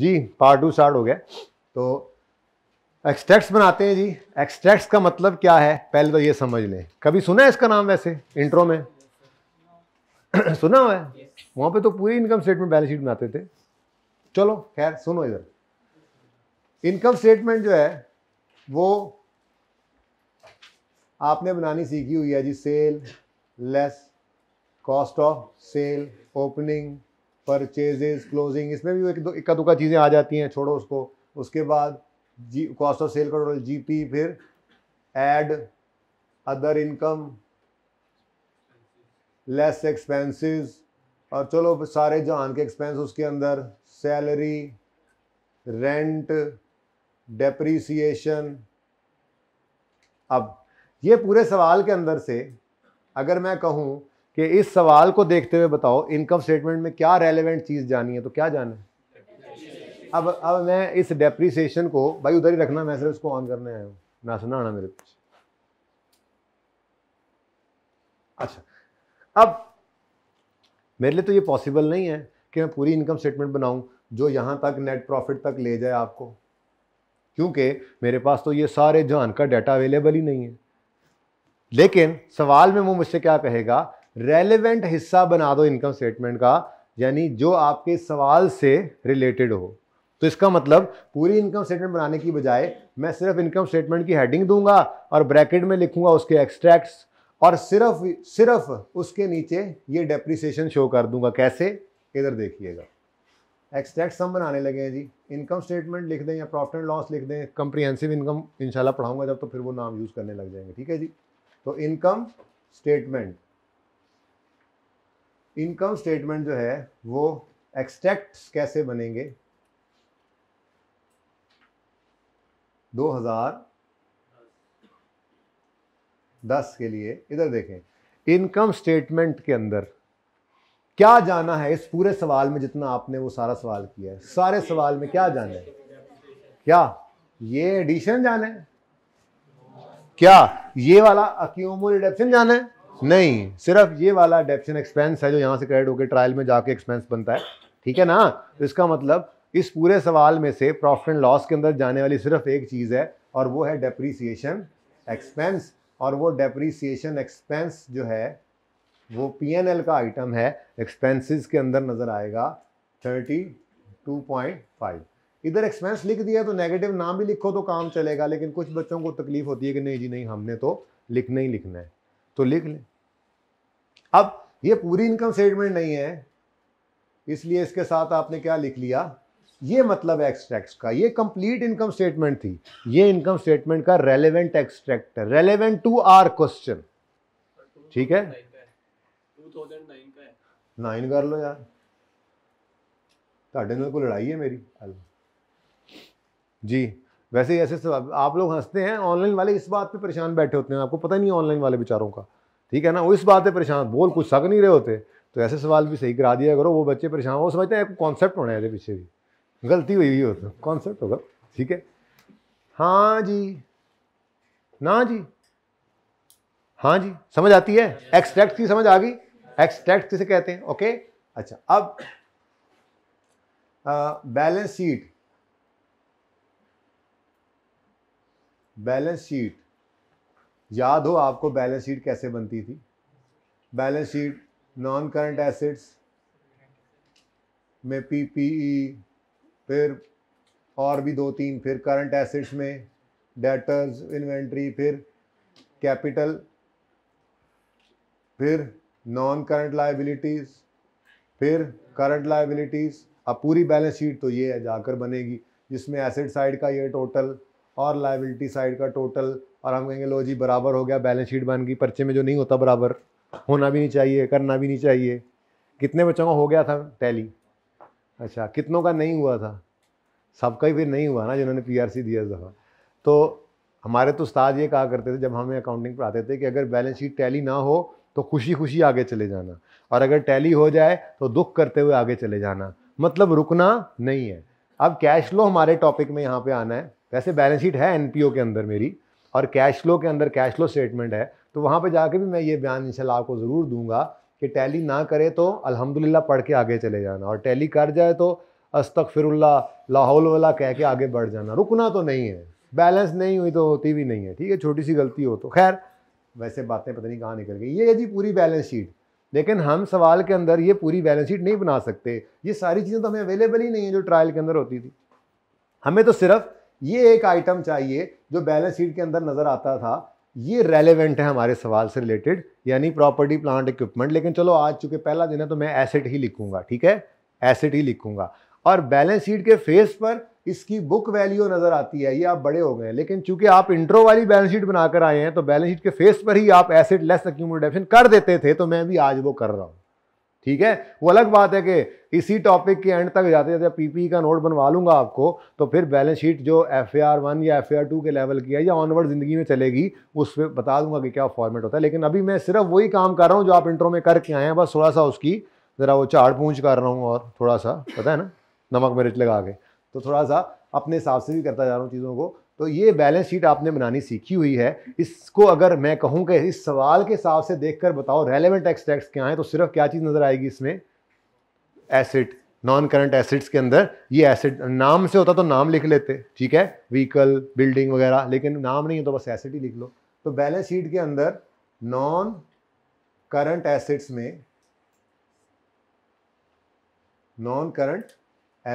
जी part two start हो गया तो एक्सट्रैक्ट्स बनाते हैं जी एक्सट्रैक्ट्स का मतलब क्या है पहले तो ये समझ लें कभी सुना है इसका नाम वैसे इंट्रो में सुना हुआ है वहाँ पे तो पूरी इनकम स्टेटमेंट बैलेंस शीट बनाते थे चलो खैर सुनो इधर इनकम स्टेटमेंट जो है वो आपने बनानी सीखी हुई है जी sale less cost of sale opening purchases closing इसमें भी एक दो इक्का दुक्का चीज़ें आ जाती हैं छोड़ो उसको उसके बाद जी cost of sale control P फिर add other income less expenses और चलो सारे जहान के एक्सपेंस उसके अंदर सैलरी रेंट डेप्रीसीशन अब ये पूरे सवाल के अंदर से अगर मैं कहूँ कि इस सवाल को देखते हुए बताओ इनकम स्टेटमेंट में क्या रेलेवेंट चीज़ जानी है तो क्या जाना है अब अब मैं इस डेप्रीसीशन को भाई उधर ही रखना मैं सिर्फ इसको ऑन करने आया हूँ ना सुना आना मेरे पीछे अच्छा अब मेरे लिए तो ये पॉसिबल नहीं है कि मैं पूरी इनकम स्टेटमेंट बनाऊं जो यहाँ तक नेट प्रॉफिट तक ले जाए आपको क्योंकि मेरे पास तो ये सारे जान का डाटा अवेलेबल ही नहीं है लेकिन सवाल में वो मुझसे क्या कहेगा रेलिवेंट हिस्सा बना दो इनकम स्टेटमेंट का यानी जो आपके सवाल से रिलेटेड हो तो इसका मतलब पूरी इनकम स्टेटमेंट बनाने की बजाय मैं सिर्फ इनकम स्टेटमेंट की हेडिंग दूंगा और ब्रैकेट में लिखूंगा उसके एक्सट्रैक्ट्स और सिर्फ सिर्फ उसके नीचे ये डेप्रिसिएशन शो कर दूंगा कैसे इधर देखिएगा एक्सट्रैक्ट हम बनाने लगे हैं जी इनकम स्टेटमेंट लिख दें या प्रॉफिट एंड लॉस लिख दें कंप्रीहेंसिव इनकम इंशाल्लाह पढ़ाऊंगा जब तो फिर वो नाम यूज़ करने लग जाएंगे ठीक है जी तो इनकम स्टेटमेंट इनकम स्टेटमेंट जो है वो एक्सट्रैक्ट कैसे बनेंगे 2010 के लिए इधर देखें इनकम स्टेटमेंट के अंदर क्या जाना है इस पूरे सवाल में जितना आपने वो सारा सवाल किया है सारे सवाल में क्या जाना है क्या ये एडिशन जाना है क्या ये वाला अक्यूमुल जाना है नहीं सिर्फ ये वाला डेप्शन एक्सपेंस है जो यहाँ से क्रेडिट होकर ट्रायल में जाके एक्सपेंस बनता है ठीक है ना तो इसका मतलब इस पूरे सवाल में से प्रॉफिट एंड लॉस के अंदर जाने वाली सिर्फ एक चीज़ है और वो है डेप्रीसिएशन एक्सपेंस और वो डेप्रीसिएशन एक्सपेंस जो है वो पी एन एल का आइटम है एक्सपेंसेस के अंदर नज़र आएगा थर्टी टू पॉइंट फाइव इधर एक्सपेंस लिख दिया तो नेगेटिव नाम भी लिखो तो काम चलेगा लेकिन कुछ बच्चों को तकलीफ होती है कि नहीं जी नहीं हमने तो लिखना ही लिखना है तो लिख लें अब ये पूरी इनकम स्टेटमेंट नहीं है इसलिए इसके साथ आपने क्या लिख लिया ये मतलब एक्सट्रैक्ट का ये कंप्लीट इनकम स्टेटमेंट थी ये इनकम स्टेटमेंट का रेलेवेंट एक्सट्रैक्ट है रेलेवेंट टू आर क्वेश्चन ठीक है नाइन कर लो यार ਤੁਹਾਡੇ को लड़ाई है मेरी जी वैसे ऐसे आप लोग हंसते हैं ऑनलाइन वाले इस बात पे परेशान बैठे होते हैं आपको पता नहीं ऑनलाइन वाले बेचारों का ठीक है ना वो इस बात है परेशान बोल कुछ सक नहीं रहे होते तो ऐसे सवाल भी सही करा दिया करो वो बच्चे परेशान वो समझते हैं कॉन्सेप्ट होना है पीछे भी गलती हुई हुई होता तो, कॉन्सेप्ट होगा ठीक है हाँ जी ना जी हाँ जी समझ आती है एक्सट्रैक्ट की समझ आ गई एक्सट्रैक्ट किसे कहते हैं ओके अच्छा अब बैलेंस शीट बैलेंस शीट याद हो आपको बैलेंस शीट कैसे बनती थी balance sheet non current assets में पीपीई e, फिर और भी दो तीन फिर करंट एसिड्स में डेटर्स इन्वेंट्री फिर कैपिटल फिर नॉन करंट लाइबिलिटीज़ फिर करंट लाइबिलिटीज़ अब पूरी बैलेंस शीट तो ये है जाकर बनेगी जिसमें एसिड साइड का ये टोटल और लाइबिलिटी साइड का टोटल और हम कहेंगे लो जी बराबर हो गया बैलेंस शीट बन गई पर्चे में जो नहीं होता बराबर होना भी नहीं चाहिए करना भी नहीं चाहिए कितने बच्चों का हो गया था टैली अच्छा कितनों का नहीं हुआ था सबका ही फिर नहीं हुआ ना जिन्होंने पी आर सी दिया दफ़ा तो हमारे तो उस्ताद ये कहा करते थे जब हमें अकाउंटिंग पर आते थे कि अगर बैलेंस शीट टैली ना हो तो खुशी खुशी आगे चले जाना और अगर टैली हो जाए तो दुख करते हुए आगे चले जाना मतलब रुकना नहीं है अब कैश फ्लो हमारे टॉपिक में यहाँ पे आना है वैसे बैलेंस शीट है एन के अंदर मेरी और कैश फ्लो के अंदर कैश फ्लो स्टेटमेंट है तो वहाँ पर जाके भी मैं ये बयान इंशाल्लाह आपको ज़रूर दूंगा कि टैली ना करे तो अलहमदिल्ला पढ़ के आगे चले जाना और टैली कर जाए तो अस्तक फिरुल्ला लाहौल वाला कह के आगे बढ़ जाना रुकना तो नहीं है बैलेंस नहीं हुई तो होती भी नहीं है ठीक है छोटी सी गलती हो तो खैर वैसे बातें पता नहीं कहाँ निकल गई ये है जी पूरी बैलेंस शीट लेकिन हम सवाल के अंदर ये पूरी बैलेंस शीट नहीं बना सकते ये सारी चीज़ें तो हमें अवेलेबल ही नहीं है जो ट्रायल के अंदर होती थी हमें तो सिर्फ़ ये एक आइटम चाहिए जो बैलेंस शीट के अंदर नज़र आता था ये रेलेवेंट है हमारे सवाल से रिलेटेड यानी प्रॉपर्टी प्लांट इक्विपमेंट लेकिन चलो आज चूँकि पहला दिन है तो मैं एसेट ही लिखूंगा ठीक है एसेट ही लिखूंगा और बैलेंस शीट के फेस पर इसकी बुक वैल्यू नज़र आती है ये आप बड़े हो गए हैं लेकिन चूंकि आप इंट्रो वाली बैलेंस शीट बनाकर आए हैं तो बैलेंस शीट के फेस पर ही आप एसेट लेस अक्यूमोडेशन कर देते थे तो मैं भी आज वो कर रहा हूँ ठीक है वो अलग बात है कि इसी टॉपिक के एंड तक जाते जाते पीपी e का नोट बनवा लूंगा आपको तो फिर बैलेंस शीट जो एफ ए आर वन या एफ ए आर टू के लेवल की है या ऑनवर्ड ज़िंदगी में चलेगी उस पर बता दूंगा कि क्या फॉर्मेट होता है लेकिन अभी मैं सिर्फ वही काम कर रहा हूँ जो आप इंट्रो में करके आए हैं बस थोड़ा सा उसकी ज़रा वो चाड़ पूछ कर रहा हूँ और थोड़ा सा पता है ना नमक मिर्च लगा के तो थोड़ा सा अपने हिसाब से भी करता जा रहा हूँ चीज़ों को तो ये बैलेंस शीट आपने बनानी सीखी हुई है इसको अगर मैं कहूँ कि इस सवाल के हिसाब से देख कर बताओ रेलिवेंट एक्स टैक्स क्या है तो सिर्फ क्या चीज़ नज़र आएगी इसमें एसिड नॉन करंट एसिड्स के अंदर ये एसिड नाम से होता तो नाम लिख लेते ठीक है व्हीकल बिल्डिंग वगैरह लेकिन नाम नहीं है तो बस एसिड ही लिख लो तो बैलेंस शीट के अंदर नॉन करंट एसिड्स में नॉन करंट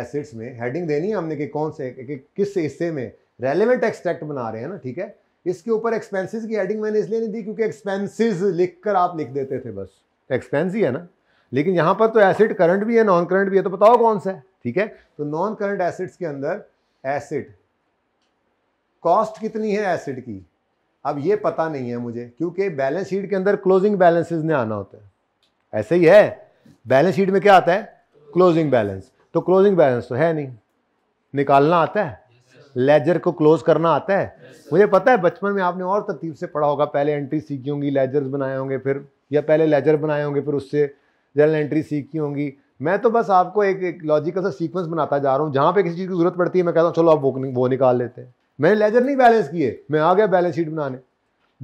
एसिड्स में हेडिंग देनी है हमने कि कौन से कि, किस हिस्से में रेलिवेंट एक्सट्रैक्ट बना रहे हैं ना ठीक है इसके ऊपर एक्सपेंसिस की हेडिंग मैंने इसलिए नहीं दी क्योंकि लिख लिखकर आप लिख देते थे बस एक्सपेंस ही है ना लेकिन यहाँ पर तो एसिड करंट भी है नॉन करंट भी है तो बताओ कौन सा है ठीक है तो नॉन करंट एसिड्स के अंदर एसिड कॉस्ट कितनी है एसिड की अब ये पता नहीं है मुझे क्योंकि बैलेंस शीट के अंदर क्लोजिंग बैलेंसेस ने आना होता है ऐसे ही है बैलेंस शीट में क्या आता है क्लोजिंग बैलेंस तो क्लोजिंग बैलेंस तो है नहीं निकालना आता है लेजर को क्लोज करना आता है मुझे पता है बचपन में आपने और तरतीब से पढ़ा होगा पहले एंट्री सीखी होंगी लेजर बनाए होंगे फिर या पहले लेजर बनाए होंगे फिर उससे जनरल एंट्री सीखी होंगी मैं तो बस आपको एक एक लॉजिकल सा सीक्वेंस बनाता जा रहा हूँ जहाँ पे किसी चीज़ की जरूरत पड़ती है मैं कहता हूँ चलो आप वो वो निकाल लेते हैं मैंने लेजर नहीं बैलेंस किए मैं आ गया बैलेंस शीट बनाने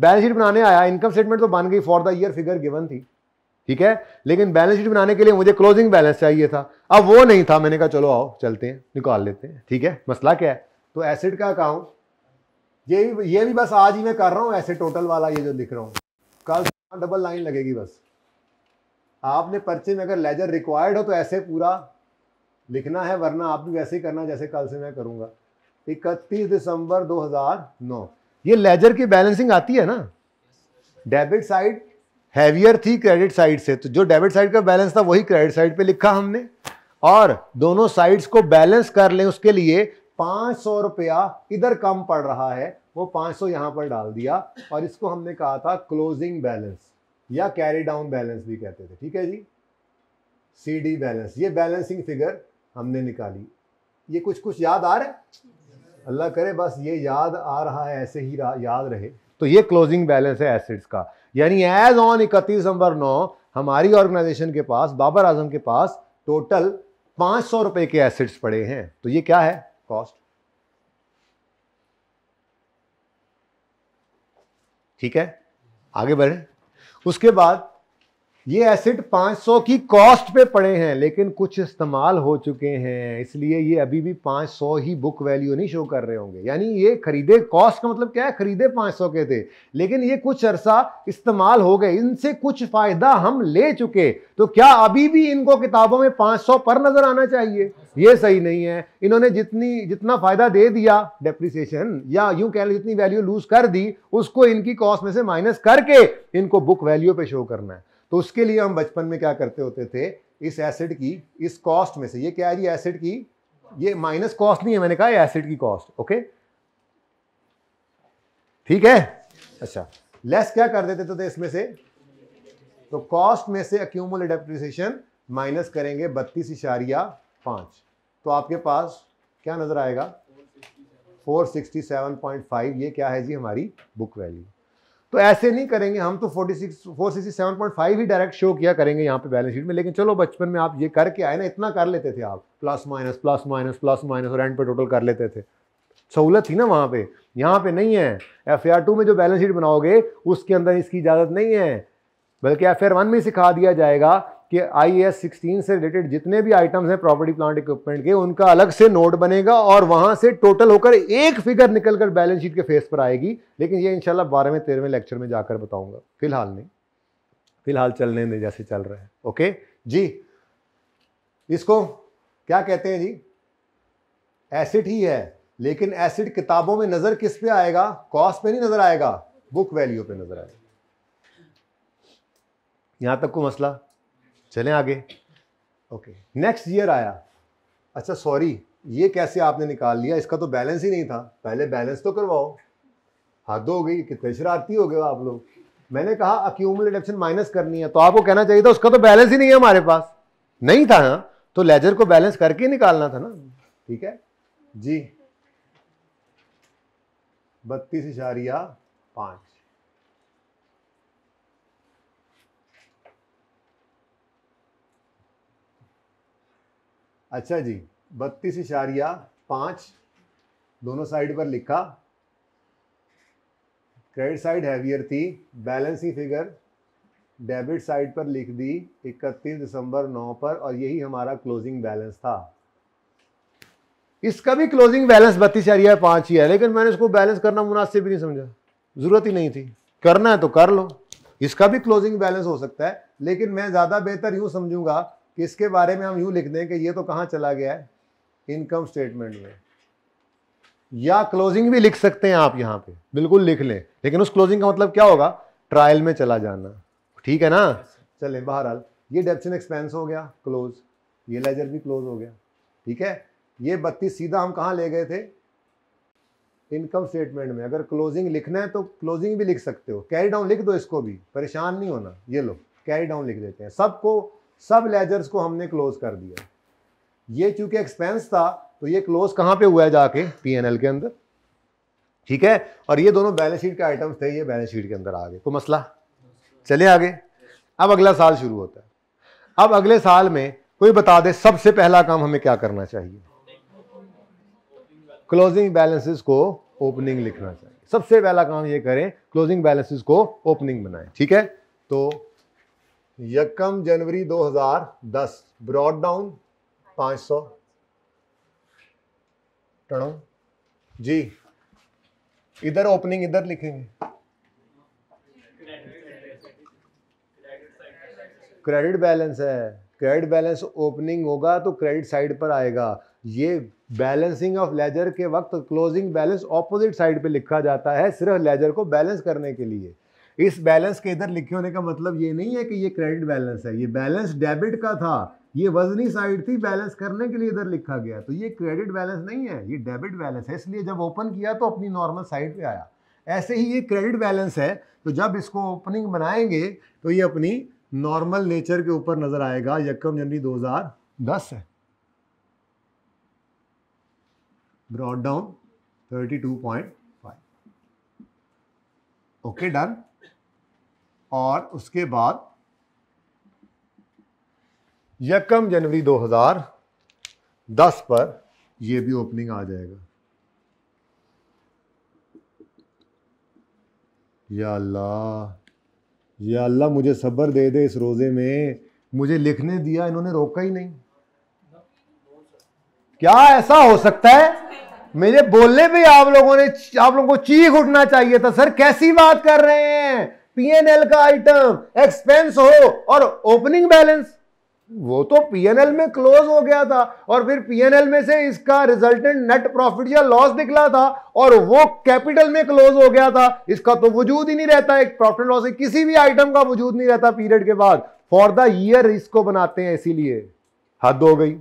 बैलेंस शीट बनाने आया इनकम स्टेटमेंट तो बन गई for the year figure given थी ठीक है लेकिन बैलेंस शीट बनाने के लिए मुझे क्लोजिंग बैलेंस चाहिए था अब वो नहीं था मैंने कहा चलो आओ चलते हैं निकाल लेते हैं ठीक है मसला क्या है तो एसिड का अकाउंट ये भी ये भी बस आज ही मैं कर रहा हूँ ऐसे टोटल वाला ये जो लिख रहा हूँ कल डबल लाइन लगेगी बस आपने पर्चे में अगर लेजर रिक्वायर्ड हो तो ऐसे पूरा लिखना है वरना आप भी वैसे ही करना जैसे कल से मैं करूँगा इकतीस दिसंबर 2009 ये लेजर की बैलेंसिंग आती है ना डेबिट साइड हैवियर थी क्रेडिट साइड से तो जो डेबिट साइड का बैलेंस था वही क्रेडिट साइड पर लिखा हमने और दोनों साइड्स को बैलेंस कर लें उसके लिए पाँच सौ रुपया इधर कम पड़ रहा है वो पाँच सौ यहाँ पर डाल दिया और इसको हमने कहा था क्लोजिंग बैलेंस या कैरी डाउन बैलेंस भी कहते थे ठीक है जी सी डी बैलेंस ये बैलेंसिंग फिगर हमने निकाली ये कुछ कुछ याद आ रहा है अल्लाह करे बस ये याद आ रहा है ऐसे ही याद रहे तो ये क्लोजिंग बैलेंस है एसेट्स का यानी एज ऑन इकतीस नंबर नौ हमारी ऑर्गेनाइजेशन के पास बाबर आजम के पास टोटल पाँच सौ रुपये के एसिड्स पड़े हैं तो ये क्या है कॉस्ट ठीक है आगे बढ़े उसके बाद ये एसिड 500 की कॉस्ट पे पड़े हैं लेकिन कुछ इस्तेमाल हो चुके हैं इसलिए ये अभी भी 500 ही बुक वैल्यू नहीं शो कर रहे होंगे यानी ये खरीदे कॉस्ट का मतलब क्या है खरीदे 500 के थे लेकिन ये कुछ अरसा इस्तेमाल हो गए इनसे कुछ फ़ायदा हम ले चुके तो क्या अभी भी इनको किताबों में 500 पर नज़र आना चाहिए ये सही नहीं है इन्होंने जितनी जितना फ़ायदा दे दिया डेप्रिसिएशन या यूं कह जितनी वैल्यू लूज़ कर दी उसको इनकी कॉस्ट में से माइनस करके इनको बुक वैल्यू पे शो करना है तो उसके लिए हम बचपन में क्या करते होते थे इस एसिड की इस कॉस्ट में से ये क्या है जी एसिड की ये माइनस कॉस्ट नहीं है मैंने कहा एसिड की कॉस्ट ओके ठीक है अच्छा लेस क्या कर देते थे, थे तो इसमें से तो कॉस्ट में से अक्यूमुल माइनस करेंगे बत्तीस इशारिया पाँच तो आपके पास क्या नज़र आएगा 467.5 ये क्या है जी हमारी बुक वैल्यू तो ऐसे नहीं करेंगे हम तो 46 467.5 ही डायरेक्ट शो किया करेंगे यहाँ पे बैलेंस शीट में लेकिन चलो बचपन में आप ये करके आए ना इतना कर लेते थे आप plus minus plus minus plus minus और एंड पे टोटल कर लेते थे सहूलत थी ना वहाँ पे यहाँ पे नहीं है एफ टू में जो बैलेंस शीट बनाओगे उसके अंदर इसकी इजाज़त नहीं है बल्कि एफ वन में सिखा दिया जाएगा कि आई एस सिक्सटीन से रिलेटेड जितने भी आइटम्स हैं प्रॉपर्टी प्लांट इक्विपमेंट के उनका अलग से नोट बनेगा और वहां से टोटल होकर एक फिगर निकल कर बैलेंस शीट के फेस पर आएगी लेकिन ये इनशाला बारहवें तेरहवें लेक्चर में जाकर बताऊँगा फिलहाल नहीं फिलहाल चलने नहीं जैसे चल रहे हैं ओके जी इसको क्या कहते हैं जी एसिड ही है लेकिन एसिड किताबों में नज़र किस पे आएगा कॉस्ट पे नहीं नज़र आएगा बुक वैल्यू पे नज़र आएगा यहां तक को मसला चले आगे ओके नेक्स्ट ईयर आया अच्छा सॉरी ये कैसे आपने निकाल लिया इसका तो बैलेंस ही नहीं था पहले बैलेंस तो करवाओ हद हो गई कितने शरारती हो गए आप लोग मैंने कहा अक्यूमल डिडक्शन माइनस करनी है तो आपको कहना चाहिए था उसका तो बैलेंस ही नहीं है हमारे पास नहीं था ना तो लेजर को बैलेंस करके निकालना था ना ठीक है जी बत्तीस इशारिया पाँच अच्छा जी बत्तीस इशारिया पाँच दोनों साइड पर लिखा क्रेडिट साइड हैवियर थी बैलेंसिंग फिगर डेबिट साइड पर लिख दी इकतीस दिसंबर नौ पर और यही हमारा क्लोजिंग बैलेंस था इसका भी क्लोजिंग बैलेंस बत्तीस इशारिया पाँच ही है लेकिन मैंने इसको बैलेंस करना मुनासिब भी नहीं समझा ज़रूरत ही नहीं थी करना है तो कर लो इसका भी क्लोजिंग बैलेंस हो सकता है लेकिन मैं ज़्यादा बेहतर यूं समझूंगा कि इसके बारे में हम यूँ लिख दें कि ये तो कहाँ चला गया है इनकम स्टेटमेंट में या क्लोजिंग भी लिख सकते हैं आप यहाँ पे बिल्कुल लिख लें लेकिन उस क्लोजिंग का मतलब क्या होगा ट्रायल में चला जाना ठीक है ना चले बहरहाल ये डेप्शन एक्सपेंस हो गया क्लोज ये लेजर भी क्लोज हो गया ठीक है ये बत्तीस सीधा हम कहाँ ले गए थे इनकम स्टेटमेंट में अगर क्लोजिंग लिखना है तो क्लोजिंग भी लिख सकते हो कैरी डाउन लिख दो इसको भी परेशान नहीं होना ये लो कैरी डाउन लिख देते हैं सबको सब लेजर्स को हमने क्लोज कर दिया ये चूंकि एक्सपेंस था तो ये क्लोज कहाँ पे हुआ है जाके पीएनएल के अंदर ठीक है और ये दोनों बैलेंस शीट के आइटम्स थे ये बैलेंस शीट के अंदर आ गए कोई मसला चले आगे अब अगला साल शुरू होता है अब अगले साल में कोई बता दे सबसे पहला काम हमें क्या करना चाहिए क्लोजिंग बैलेंसेस को ओपनिंग लिखना चाहिए सबसे पहला काम ये करें क्लोजिंग बैलेंसेस को ओपनिंग बनाएं ठीक है तो यकम जनवरी 2010 ब्रॉड डाउन 500 टो जी इधर ओपनिंग इधर लिखेंगे क्रेडिट बैलेंस है क्रेडिट बैलेंस ओपनिंग होगा तो क्रेडिट साइड पर आएगा ये बैलेंसिंग ऑफ लेजर के वक्त क्लोजिंग बैलेंस ऑपोजिट साइड पे लिखा जाता है सिर्फ लेजर को बैलेंस करने के लिए इस बैलेंस के इधर लिखे होने का मतलब ये नहीं है कि ये क्रेडिट बैलेंस है ये बैलेंस डेबिट का था ये वजनी साइड थी बैलेंस करने के लिए इधर लिखा गया तो ये क्रेडिट बैलेंस नहीं है ये डेबिट बैलेंस है इसलिए जब ओपन किया तो अपनी नॉर्मल साइड पे आया ऐसे ही ये क्रेडिट बैलेंस है तो जब इसको ओपनिंग बनाएंगे तो ये अपनी नॉर्मल नेचर के ऊपर नजर आएगा यकम जनवरी दस है brought down thirty two point five okay done और उसके बाद यकम जनवरी 2010 पर यह भी ओपनिंग आ जाएगा या अल्लाह या अल्लाह मुझे सब्र दे दे इस रोज़े में मुझे लिखने दिया इन्होंने रोका ही नहीं क्या ऐसा हो सकता है मेरे बोलने पे आप लोगों ने आप लोगों को चीख उठना चाहिए था सर कैसी बात कर रहे हैं पीएनएल का आइटम एक्सपेंस हो और ओपनिंग बैलेंस वो तो पीएनएल में क्लोज हो गया था और फिर पीएनएल में से इसका resultant net profit or loss निकला था और वो कैपिटल में क्लोज हो गया था इसका तो वजूद ही नहीं रहता एक प्रॉफिट लॉस किसी भी आइटम का वजूद नहीं रहता पीरियड के बाद फॉर द ईयर इसको बनाते हैं इसीलिए हद हो गई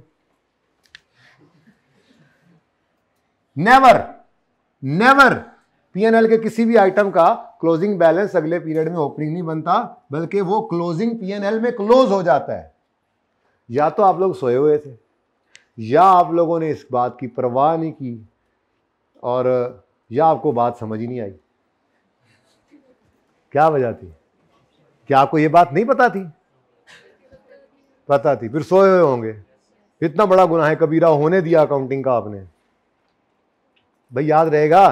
नेवर नेवर पीएनएल के किसी भी आइटम का क्लोजिंग बैलेंस अगले पीरियड में ओपनिंग नहीं बनता बल्कि वो क्लोजिंग पीएनएल में क्लोज हो जाता है या तो आप लोग सोए हुए थे या आप लोगों ने इस बात की परवाह नहीं की और या आपको बात समझ ही नहीं आई क्या वजह थी क्या आपको ये बात नहीं पता थी पता थी फिर सोए हुए होंगे इतना बड़ा गुनाह है कबीरा होने दिया अकाउंटिंग का आपने भाई याद रहेगा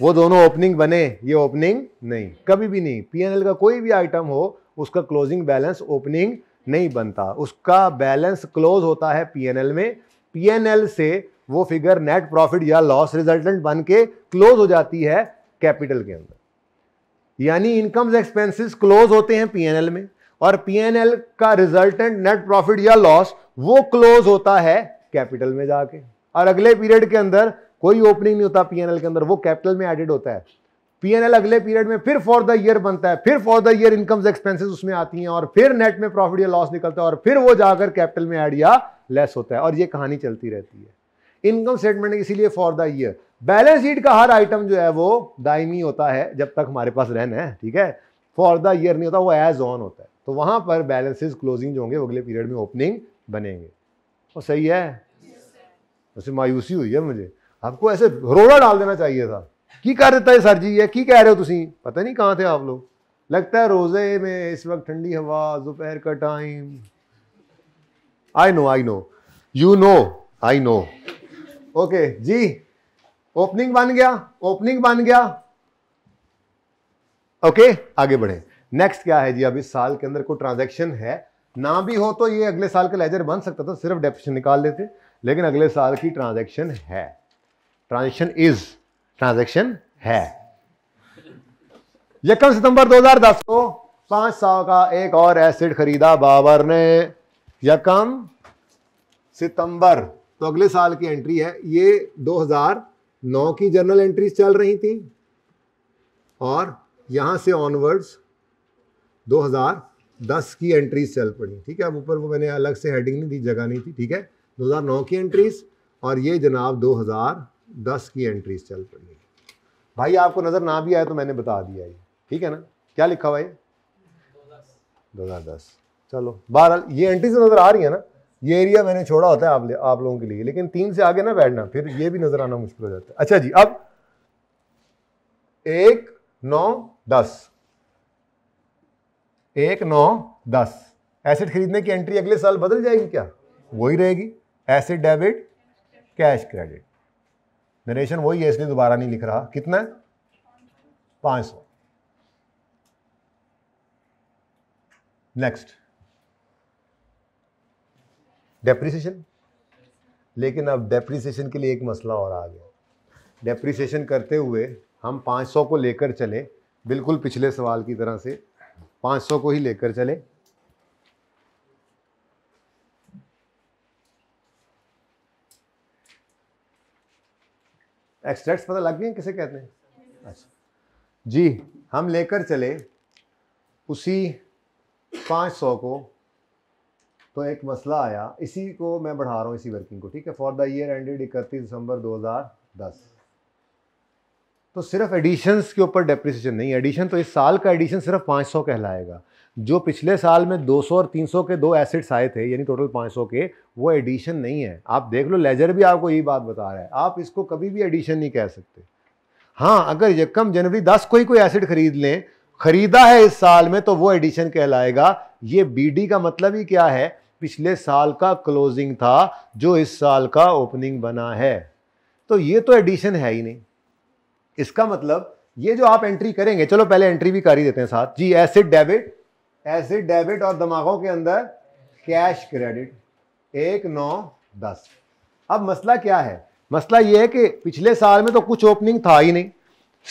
वो दोनों ओपनिंग बने ये ओपनिंग नहीं कभी भी नहीं पी का कोई भी आइटम हो उसका क्लोजिंग बैलेंस ओपनिंग नहीं बनता उसका बैलेंस क्लोज होता है पीएनएल में पीएनएल से वो figure net profit or loss resultant बन के क्लोज हो जाती है कैपिटल के अंदर यानी इनकम्स एक्सपेंसेस क्लोज होते हैं पी में और पीएनएल का resultant net profit or loss वो क्लोज होता है कैपिटल में जाके और अगले पीरियड के अंदर कोई ओपनिंग नहीं होता पीएनएल के अंदर वो कैपिटल में एडेड होता है पीएनएल अगले पीरियड में फिर फॉर द ईयर बनता है फिर for the year incomes expenses उसमें आती हैं और फिर नेट में प्रॉफिट या लॉस निकलता है और फिर वो जाकर कैपिटल में ऐड या लेस होता है और ये कहानी चलती रहती है इनकम स्टेटमेंट इसीलिए for the year balance sheet का हर आइटम जो है वो दायमी होता है जब तक हमारे पास रहना है ठीक है फॉर द ईयर नहीं होता वो एज ऑन होता है तो वहां पर बैलेंसेज क्लोजिंग जो होंगे वो अगले पीरियड में ओपनिंग बनेंगे और सही है उसे मायूसी हुई है मुझे आपको ऐसे रोड़ा डाल देना चाहिए था की कर देता है सर जी ये की कह रहे हो तुम पता नहीं कहाँ थे आप लोग लगता है रोजे में इस वक्त ठंडी हवा दोपहर का time I know I know you know I know okay जी ओपनिंग बन गया ओपनिंग बन गया ओके okay, आगे बढ़े नेक्स्ट क्या है जी अब इस साल के अंदर कोई ट्रांजैक्शन है ना भी हो तो ये अगले साल का लेजर बन सकता था सिर्फ डेफिशन निकाल लेते लेकिन अगले साल की ट्रांजैक्शन है ट्रांजेक्शन इज ट्रांजेक्शन है यकम सितंबर 2010 को पांच सौ का एक और एसिड खरीदा बाबर ने यकम सितंबर तो अगले साल की एंट्री है ये 2009 की जर्नल एंट्रीज चल रही थी और यहां से ऑनवर्ड्स 2010 की एंट्रीज चल पड़ी ठीक है अब ऊपर वो मैंने अलग से हेडिंग नहीं दी जगह नहीं थी ठीक है 2009 की एंट्रीज और ये जनाब दस की एंट्रीज चल पड़ी है भाई आपको नज़र ना भी आए तो मैंने बता दिया ये ठीक है ना क्या लिखा हुआ दो हज़ार दस चलो बहरहाल ये एंट्रीज नज़र आ रही है ना ये एरिया मैंने छोड़ा होता है आप आप लोगों के लिए लेकिन तीन से आगे ना बैठना फिर ये भी नज़र आना मुश्किल हो जाता है अच्छा जी अब एक नौ दस एक नौ दस एसेट खरीदने की एंट्री अगले साल बदल जाएगी क्या वही रहेगी asset debit cash credit narration वही है इसलिए दोबारा नहीं लिख रहा कितना है सौ नेक्स्ट डेप्रिसिएशन लेकिन अब डेप्रिसिएशन के लिए एक मसला और आ गया डेप्रिसिएशन करते हुए हम 500 को लेकर चले बिल्कुल पिछले सवाल की तरह से 500 को ही लेकर चले एक्सट्रैक्ट्स पता लग गए किसे कहते हैं अच्छा जी हम लेकर चले उसी 500 को तो एक मसला आया इसी को मैं बढ़ा रहा हूँ इसी वर्किंग को ठीक है फॉर द ईयर एंडेड इकतीस दिसंबर 2010 तो सिर्फ एडिशंस के ऊपर डेप्रिसिएशन नहीं एडिशन तो इस साल का एडिशन सिर्फ 500 कहलाएगा जो पिछले साल में 200 और 300 के दो एसेट्स आए थे यानी टोटल 500 के वो एडिशन नहीं है आप देख लो लेजर भी आपको यही बात बता रहा है आप इसको कभी भी एडिशन नहीं कह सकते हाँ अगर यकम जनवरी दस को ही कोई एसिड खरीद लें खरीदा है इस साल में तो वो एडिशन कहलाएगा ये बी का मतलब ही क्या है पिछले साल का क्लोजिंग था जो इस साल का ओपनिंग बना है तो ये तो एडिशन है ही नहीं इसका मतलब ये जो आप एंट्री करेंगे चलो पहले एंट्री भी कर ही देते हैं साथ जी एसिड डेबिट ऐसे डेबिट और दिमागों के अंदर कैश क्रेडिट एक नौ दस अब मसला क्या है मसला ये है कि पिछले साल में तो कुछ ओपनिंग था ही नहीं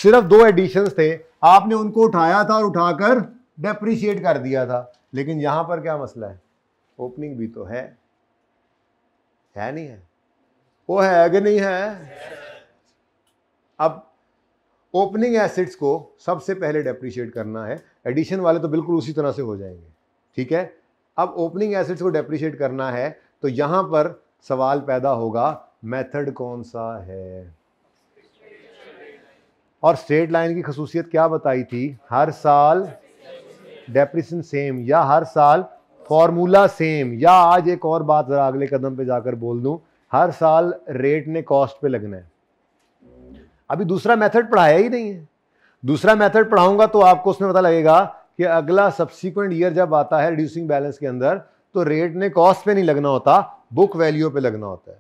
सिर्फ दो एडिशंस थे आपने उनको उठाया था और उठाकर डेप्रिशिएट कर दिया था लेकिन यहाँ पर क्या मसला है ओपनिंग भी तो है है नहीं है वो है कि नहीं है अब ओपनिंग एसिड्स को सबसे पहले डेप्रिशिएट करना है एडिशन वाले तो बिल्कुल उसी तरह से हो जाएंगे ठीक है अब ओपनिंग एसिड्स को डेप्रिशिएट करना है तो यहाँ पर सवाल पैदा होगा मेथड कौन सा है और स्ट्रेट लाइन की खसूसियत क्या बताई थी हर साल डेप्रिशन सेम या हर साल फॉर्मूला सेम या आज एक और बात ज़रा अगले कदम पे जाकर बोल दूं हर साल रेट ने कॉस्ट पे लगना है अभी दूसरा मेथड पढ़ाया ही नहीं है दूसरा मेथड पढ़ाऊंगा तो आपको उसमें पता लगेगा कि अगला सब्सिक्वेंट ईयर जब आता है रिड्यूसिंग बैलेंस के अंदर तो रेट ने कॉस्ट पे नहीं लगना होता बुक वैल्यू पे लगना होता है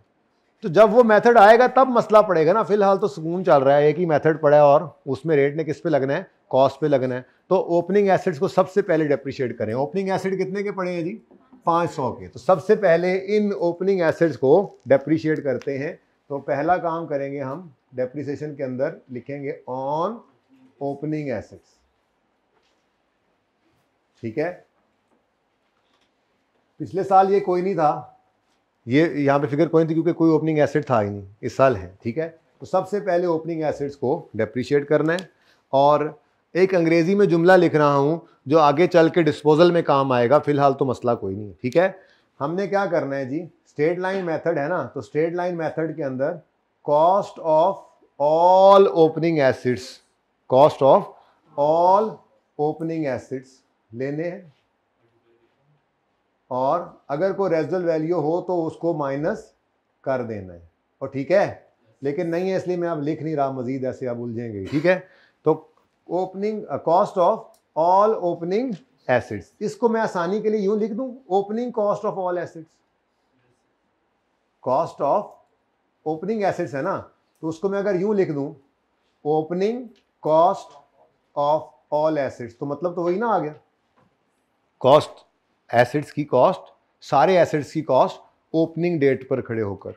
तो जब वो मेथड आएगा तब मसला पड़ेगा ना फिलहाल तो सुकून चल रहा है एक ही मेथड पड़ा है और उसमें रेट ने किस पे लगना है कॉस्ट पे लगना है तो ओपनिंग एसेट्स को सबसे पहले डेप्रिशिएट करें ओपनिंग एसेट कितने के पड़े हैं जी 500 के तो सबसे पहले इन ओपनिंग एसेट्स को डेप्रिशिएट करते हैं तो पहला काम करेंगे हम डेप्रिसिएशन के अंदर लिखेंगे ऑन ओपनिंग एसेट्स ठीक है पिछले साल ये कोई नहीं था ये यहाँ पे फिगर कोई नहीं थी क्योंकि कोई ओपनिंग एसेट था ही नहीं इस साल है ठीक है तो सबसे पहले ओपनिंग एसेट्स को डेप्रिशिएट करना है और एक अंग्रेजी में जुमला लिख रहा हूँ जो आगे चल के डिस्पोजल में काम आएगा फिलहाल तो मसला कोई नहीं है ठीक है हमने क्या करना है जी स्ट्रेट लाइन मेथड है ना तो स्ट्रेट लाइन मेथड के अंदर cost of all opening assets cost of all opening assets लेने हैं और अगर कोई रेजल वैल्यू हो तो उसको माइनस कर देना है और ठीक है लेकिन नहीं है इसलिए मैं अब लिख नहीं रहा मजीद ऐसे आप उलझेंगे ठीक है तो opening cost of all opening assets इसको मैं आसानी के लिए यूं लिख दूं opening cost of all assets cost of opening assets है ना तो उसको मैं अगर यूं लिख दूं opening cost of all assets तो मतलब तो वही ना आ गया कॉस्ट एसेट्स की कॉस्ट सारे एसेट्स की कॉस्ट ओपनिंग डेट पर खड़े होकर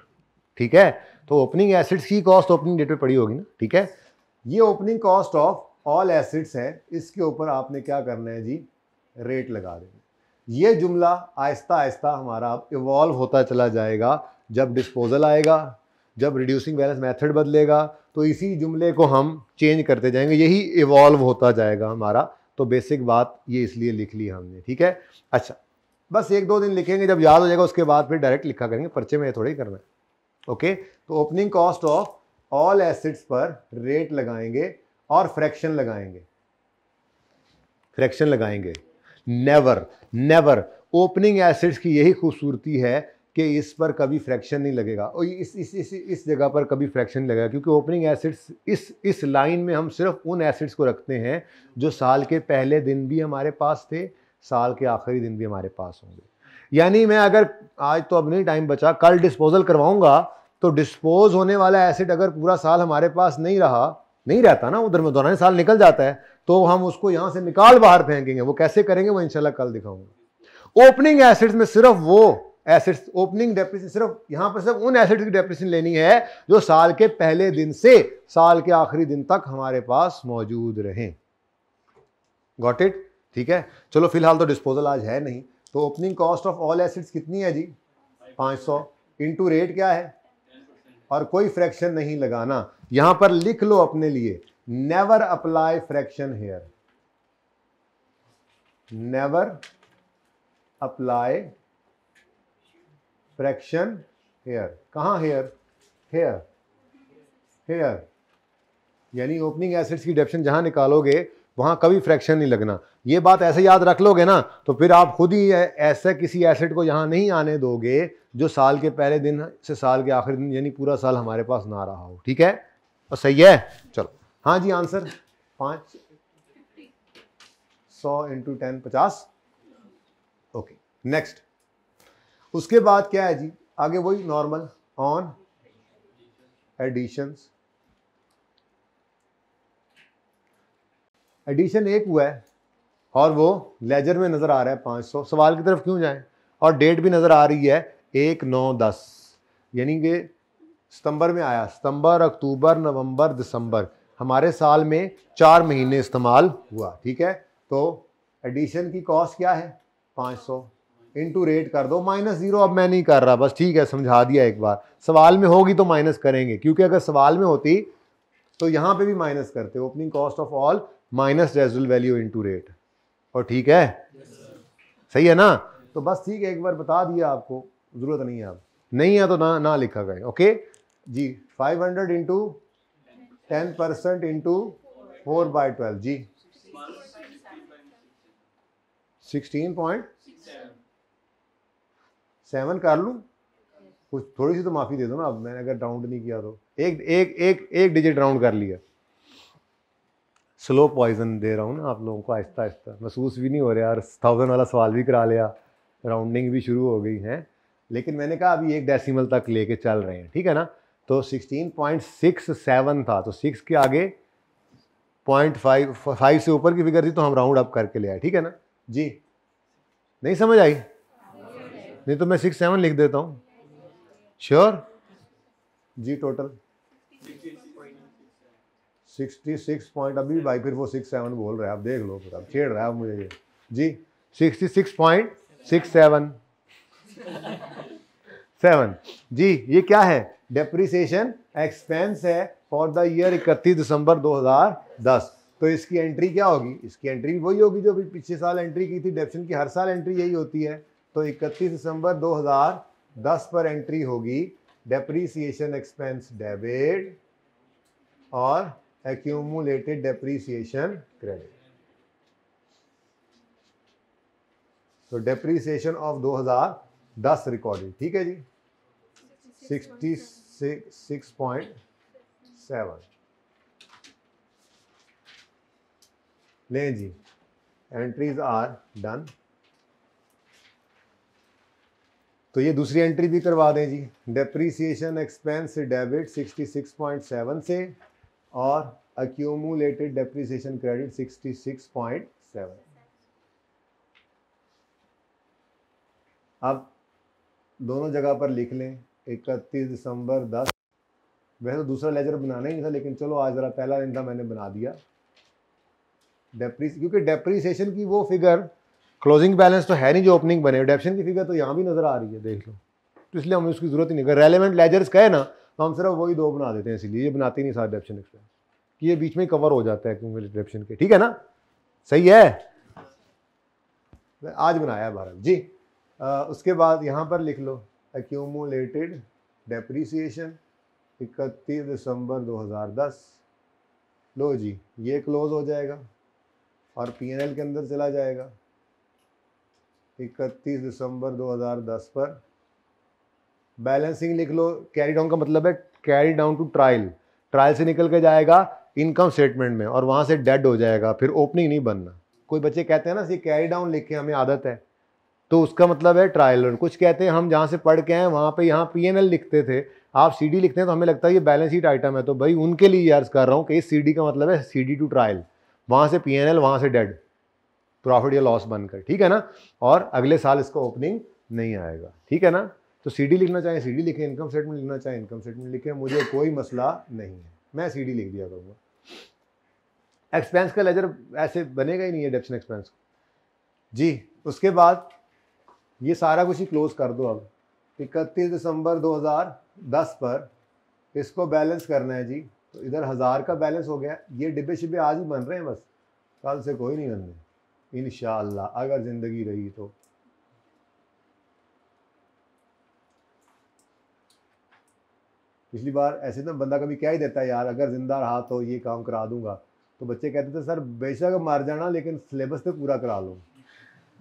ठीक है तो ओपनिंग एसेट्स की कॉस्ट ओपनिंग डेट पर पड़ी होगी ना ठीक है ये opening cost of all assets है इसके ऊपर आपने क्या करना है जी रेट लगा देना ये जुमला आहिस्ता आहिस्ता हमारा अब इवॉल्व होता चला जाएगा जब डिस्पोजल आएगा जब रिड्यूसिंग बैलेंस मेथड बदलेगा तो इसी जुमले को हम चेंज करते जाएंगे यही इवॉल्व होता जाएगा हमारा तो बेसिक बात ये इसलिए लिख ली हमने ठीक है अच्छा बस एक दो दिन लिखेंगे जब याद हो जाएगा उसके बाद फिर डायरेक्ट लिखा करेंगे पर्चे में थोड़ा ही करना है ओके तो opening cost of all assets पर रेट लगाएंगे और फ्रैक्शन लगाएंगे फ्रैक्शन लगाएंगे नेवर नेवर ओपनिंग एसिड्स की यही खूबसूरती है कि इस पर कभी फ्रैक्शन नहीं लगेगा और इस इस इस इस जगह पर कभी फ्रैक्शन नहीं लगेगा क्योंकि ओपनिंग एसिड्स इस इस लाइन में हम सिर्फ उन एसिड्स को रखते हैं जो साल के पहले दिन भी हमारे पास थे साल के आखिरी दिन भी हमारे पास होंगे यानी मैं अगर आज तो अब नहीं टाइम बचा कल डिस्पोजल करवाऊँगा तो डिस्पोज होने वाला एसिड अगर पूरा साल हमारे पास नहीं रहा नहीं रहता ना उधर में दौरान साल निकल जाता है तो हम उसको यहाँ से निकाल बाहर फेंकेंगे वो कैसे करेंगे वो इनशाला कल दिखाऊंगा ओपनिंग एसिड्स में सिर्फ वो एसेट्स ओपनिंग डेप्रिसिएशन सिर्फ यहाँ पर सिर्फ उन एसेट्स की डेप्रिसिएशन लेनी है जो साल के पहले दिन से साल के आखिरी दिन तक हमारे पास मौजूद रहें गॉट इट ठीक है चलो फिलहाल तो डिस्पोजल आज है नहीं तो opening cost of all assets कितनी है जी 500 सौ इंटू रेट क्या है और कोई फ्रैक्शन नहीं लगाना यहां पर लिख लो अपने लिए never apply fraction here never apply fraction here कहाँ हेयर हेयर हेयर यानी ओपनिंग एसिड्स की डेप्शन जहाँ निकालोगे वहाँ कभी फ्रैक्शन नहीं लगना ये बात ऐसे याद रख लोगे ना तो फिर आप खुद ही ऐसे किसी एसिड को यहाँ नहीं आने दोगे जो साल के पहले दिन से साल के आखिरी दिन यानी पूरा साल हमारे पास ना रहा हो ठीक है और सही है चलो हाँ जी आंसर पाँच सौ इंटू टेन पचास ओके नेक्स्ट उसके बाद क्या है जी आगे वही नॉर्मल ऑन एडिशंस एडिशन एक हुआ है और वो लेजर में नज़र आ रहा है पाँच सौ सवाल की तरफ क्यों जाएं और डेट भी नज़र आ रही है एक नौ दस यानी कि सितंबर में आया सितंबर अक्टूबर नवंबर दिसंबर हमारे साल में चार महीने इस्तेमाल हुआ ठीक है तो एडिशन की कॉस्ट क्या है सौ इंटू रेट कर दो माइनस जीरो अब मैं नहीं कर रहा बस ठीक है समझा दिया एक बार सवाल में होगी तो माइनस करेंगे क्योंकि अगर सवाल में होती तो यहाँ पे भी माइनस करते opening cost of all minus residual value into rate और ठीक है yes, सही है ना तो बस ठीक है एक बार बता दिया आपको ज़रूरत नहीं है अब नहीं है तो ना ना लिखा गए ओके जी five hundred into ten percent into four by twelve जी सिक्सटीन पॉइंट सेवन कर लूँ कुछ थोड़ी सी तो माफ़ी दे दो ना अब मैंने अगर राउंड नहीं किया तो एक एक एक एक डिजिट राउंड कर लिया स्लो पॉइजन दे रहा हूँ ना आप लोगों को आहिस्ता आहिस्ता महसूस भी नहीं हो रहा यार थाउजेंड वाला सवाल भी करा लिया राउंडिंग भी शुरू हो गई है लेकिन मैंने कहा अभी एक डेसिमल तक लेके चल रहे हैं ठीक है ना तो सिक्सटीन पॉइंट सिक्स सेवन था तो सिक्स के आगे पॉइंट फाइव फाइव से ऊपर की फिगर थी तो हम राउंड अप करके ले आए ठीक है ना जी नहीं समझ आई नहीं तो मैं सिक्स सेवन लिख देता हूँ श्योर जी टोटल सिक्सटी सिक्स पॉइंट अभी भाई फिर वो सिक्स सेवन बोल रहे हैं आप देख लो फिर आप छेड़ रहे हैं आप मुझे ये जी sixty six point six seven seven जी ये क्या है डेप्रिसिएशन एक्सपेंस है फॉर द ईयर इकतीस दिसंबर 2010 तो इसकी एंट्री क्या होगी इसकी एंट्री वही होगी जो अभी पिछले साल एंट्री की थी डेप्शन की हर साल एंट्री यही होती है तो 31 दिसंबर 2010 पर एंट्री होगी डेप्रीसिएशन एक्सपेंस डेबिट और एक्यूमुलेटेड डेप्रीसिएशन क्रेडिट तो डेप्रीसिएशन ऑफ 2010 रिकॉर्डेड ठीक है जी 66.7 लें जी एंट्रीज आर डन तो ये दूसरी एंट्री भी करवा दें जी डेप्रीसिएशन एक्सपेंस डेबिट 66.7 से और अक्यूमुलेटेड डेप्रीसिएशन क्रेडिट 66.7 अब दोनों जगह पर लिख लें इकतीस दिसंबर दस वैसे तो दूसरा लेजर बनाना ही नहीं था लेकिन चलो आज ज़रा पहला दिन था मैंने बना दिया डेप्री क्योंकि डेप्रीसिएशन की वो फिगर क्लोजिंग बैलेंस तो है नहीं जो ओपनिंग बने डेप्शन की फिगर तो यहाँ भी नज़र आ रही है देख लो तो इसलिए हमें उसकी ज़रूरत ही नहीं रेलिवेंट लेजर्स कहे ना तो हम सिर्फ वही दो बना देते हैं इसीलिए ये बनाते ही नहीं सारे डेप्शन एक्सपेंस कि ये बीच में कवर हो जाता है डेप्शन के ठीक है ना सही है आज बनाया भारत जी आ, उसके बाद यहाँ पर लिख लो एक्यूमुलेटेड डेप्रीसिएशन इकतीस दिसंबर 2010 लो जी ये क्लोज हो जाएगा और पीएनएल के अंदर चला जाएगा इकतीस दिसंबर 2010 पर बैलेंसिंग लिख लो कैरी डाउन का मतलब है carry down to trial trial से निकल के जाएगा इनकम स्टेटमेंट में और वहाँ से डेड हो जाएगा फिर ओपनिंग नहीं बनना कोई बच्चे कहते हैं ना ये कैरी डाउन लिख के हमें आदत है तो उसका मतलब है ट्रायल रन कुछ कहते हैं हम जहाँ से पढ़ के आए वहाँ पे यहाँ पी एन एल लिखते थे आप सी डी लिखते हैं तो हमें लगता है ये बैलेंस शीट आइटम है तो भाई उनके लिए यार्स कर रहा हूँ कि इस सी डी का मतलब है सी डी टू ट्रायल वहाँ से पी एन एल वहाँ से डेड प्रॉफिट या लॉस बनकर ठीक है ना और अगले साल इसका ओपनिंग नहीं आएगा ठीक है ना तो सीडी लिखना चाहे सीडी लिखे इनकम स्टेटमेंट लिखना चाहे इनकम स्टेटमेंट लिखे मुझे कोई मसला नहीं है मैं सीडी लिख दिया करूँगा एक्सपेंस का लेजर ऐसे बनेगा ही नहीं है डेप्शन एक्सपेंस जी उसके बाद ये सारा कुछ ही क्लोज कर दो अब इकतीस दिसंबर 2010 पर इसको बैलेंस करना है जी तो इधर हज़ार का बैलेंस हो गया ये डिब्बे शिब्बे आज ही बन रहे हैं बस कल से कोई नहीं बन रहे इन अगर ज़िंदगी रही तो पिछली बार ऐसे तो बंदा कभी कह ही देता है यार अगर ज़िंदा रहा तो ये काम करा दूंगा तो बच्चे कहते थे सर बेशक मर जाना लेकिन सिलेबस तो पूरा करा लो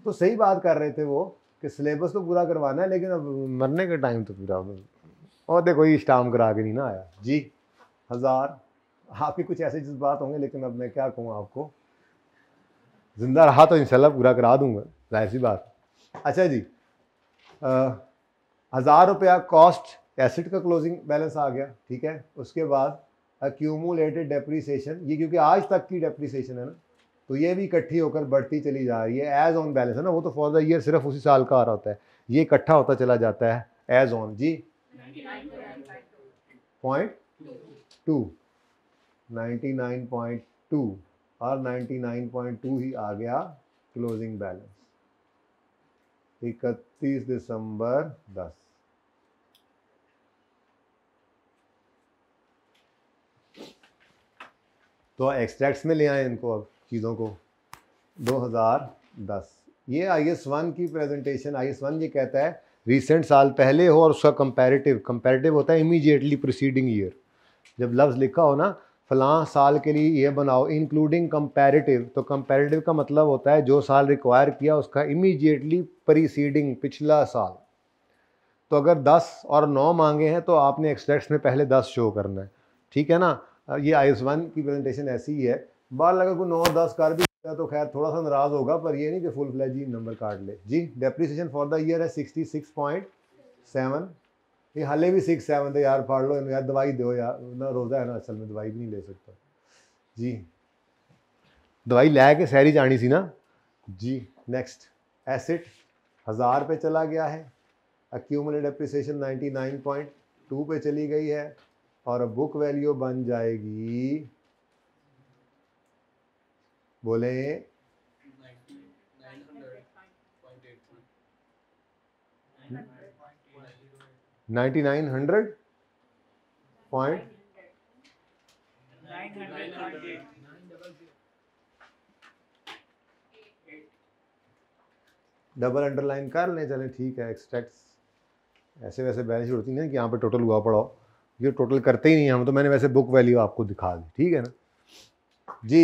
तो सही बात कर रहे थे वो कि सिलेबस तो पूरा करवाना है लेकिन अब मरने का टाइम तो पूरा और देखो ये स्टाम करा के नहीं ना आया जी हज़ार आपके कुछ ऐसे जज्बात होंगे लेकिन अब मैं क्या कहूँ आपको ज़िंदा रहा तो इंशाल्लाह पूरा करा दूंगा जाहिर सी बात अच्छा जी हज़ार रुपया कॉस्ट एसिड का क्लोजिंग बैलेंस आ गया ठीक है उसके बाद अक्यूमुलेटेड डेप्रीसीशन ये क्योंकि आज तक की डेप्रीसीशन है ना तो ये भी इकट्ठी होकर बढ़ती चली जा रही है एज ऑन बैलेंस है ना वो तो फॉर द ईयर सिर्फ उसी साल का आ रहा होता है ये इकट्ठा होता चला जाता है एज ऑन जी point two ninety nine point two और 99.2 ही आ गया क्लोजिंग बैलेंस इकतीस दिसंबर 10 तो एक्सट्रैक्ट्स में ले आए इनको अब चीज़ों को 2010 ये आई एस वन की प्रेजेंटेशन आई एस वन ये कहता है रिसेंट साल पहले हो और उसका कंपैरेटिव कंपैरेटिव होता है इमीडिएटली प्रोसीडिंग ईयर जब लफ्ज़ लिखा हो ना फ़लाँ साल के लिए ये बनाओ इंक्लूडिंग कंपैरेटिव तो कंपैरेटिव का मतलब होता है जो साल रिक्वायर किया उसका इमीडिएटली प्रीसीडिंग पिछला साल तो अगर 10 और 9 मांगे हैं तो आपने एक्सट्रैक्ट में पहले 10 शो करना है ठीक है ना ये आई वन की प्रेजेंटेशन ऐसी ही है बार लगा कोई नौ दस कर भी तो खैर थोड़ा सा नाराज़ होगा पर ये नहीं कि फुल फ्लैज ही नंबर काट ले जी डेप्रीसीशन फॉर द ईयर है सिक्सटी सिक्स पॉइंट सेवन ये हाले भी सिक्स है मतलब यार फाड़ लो यार दवाई दो यार ना रोज़ा है ना असल में दवाई भी नहीं ले सकता जी दवाई लै के सैरी जानी सी ना जी नेक्स्ट एसिड हज़ार पे चला गया है accumulated appreciation ninety nine point two पे चली गई है और अब बुक वैल्यू बन जाएगी बोले पॉइंट डबल अंडरलाइन कर लें चले ठीक है एक्सट्रैक्ट ऐसे वैसे बैलेंस होती है कि यहाँ पे टोटल हुआ पड़ाओ ये टोटल करते ही नहीं हम तो मैंने वैसे बुक वैल्यू आपको दिखा दी ठीक है ना जी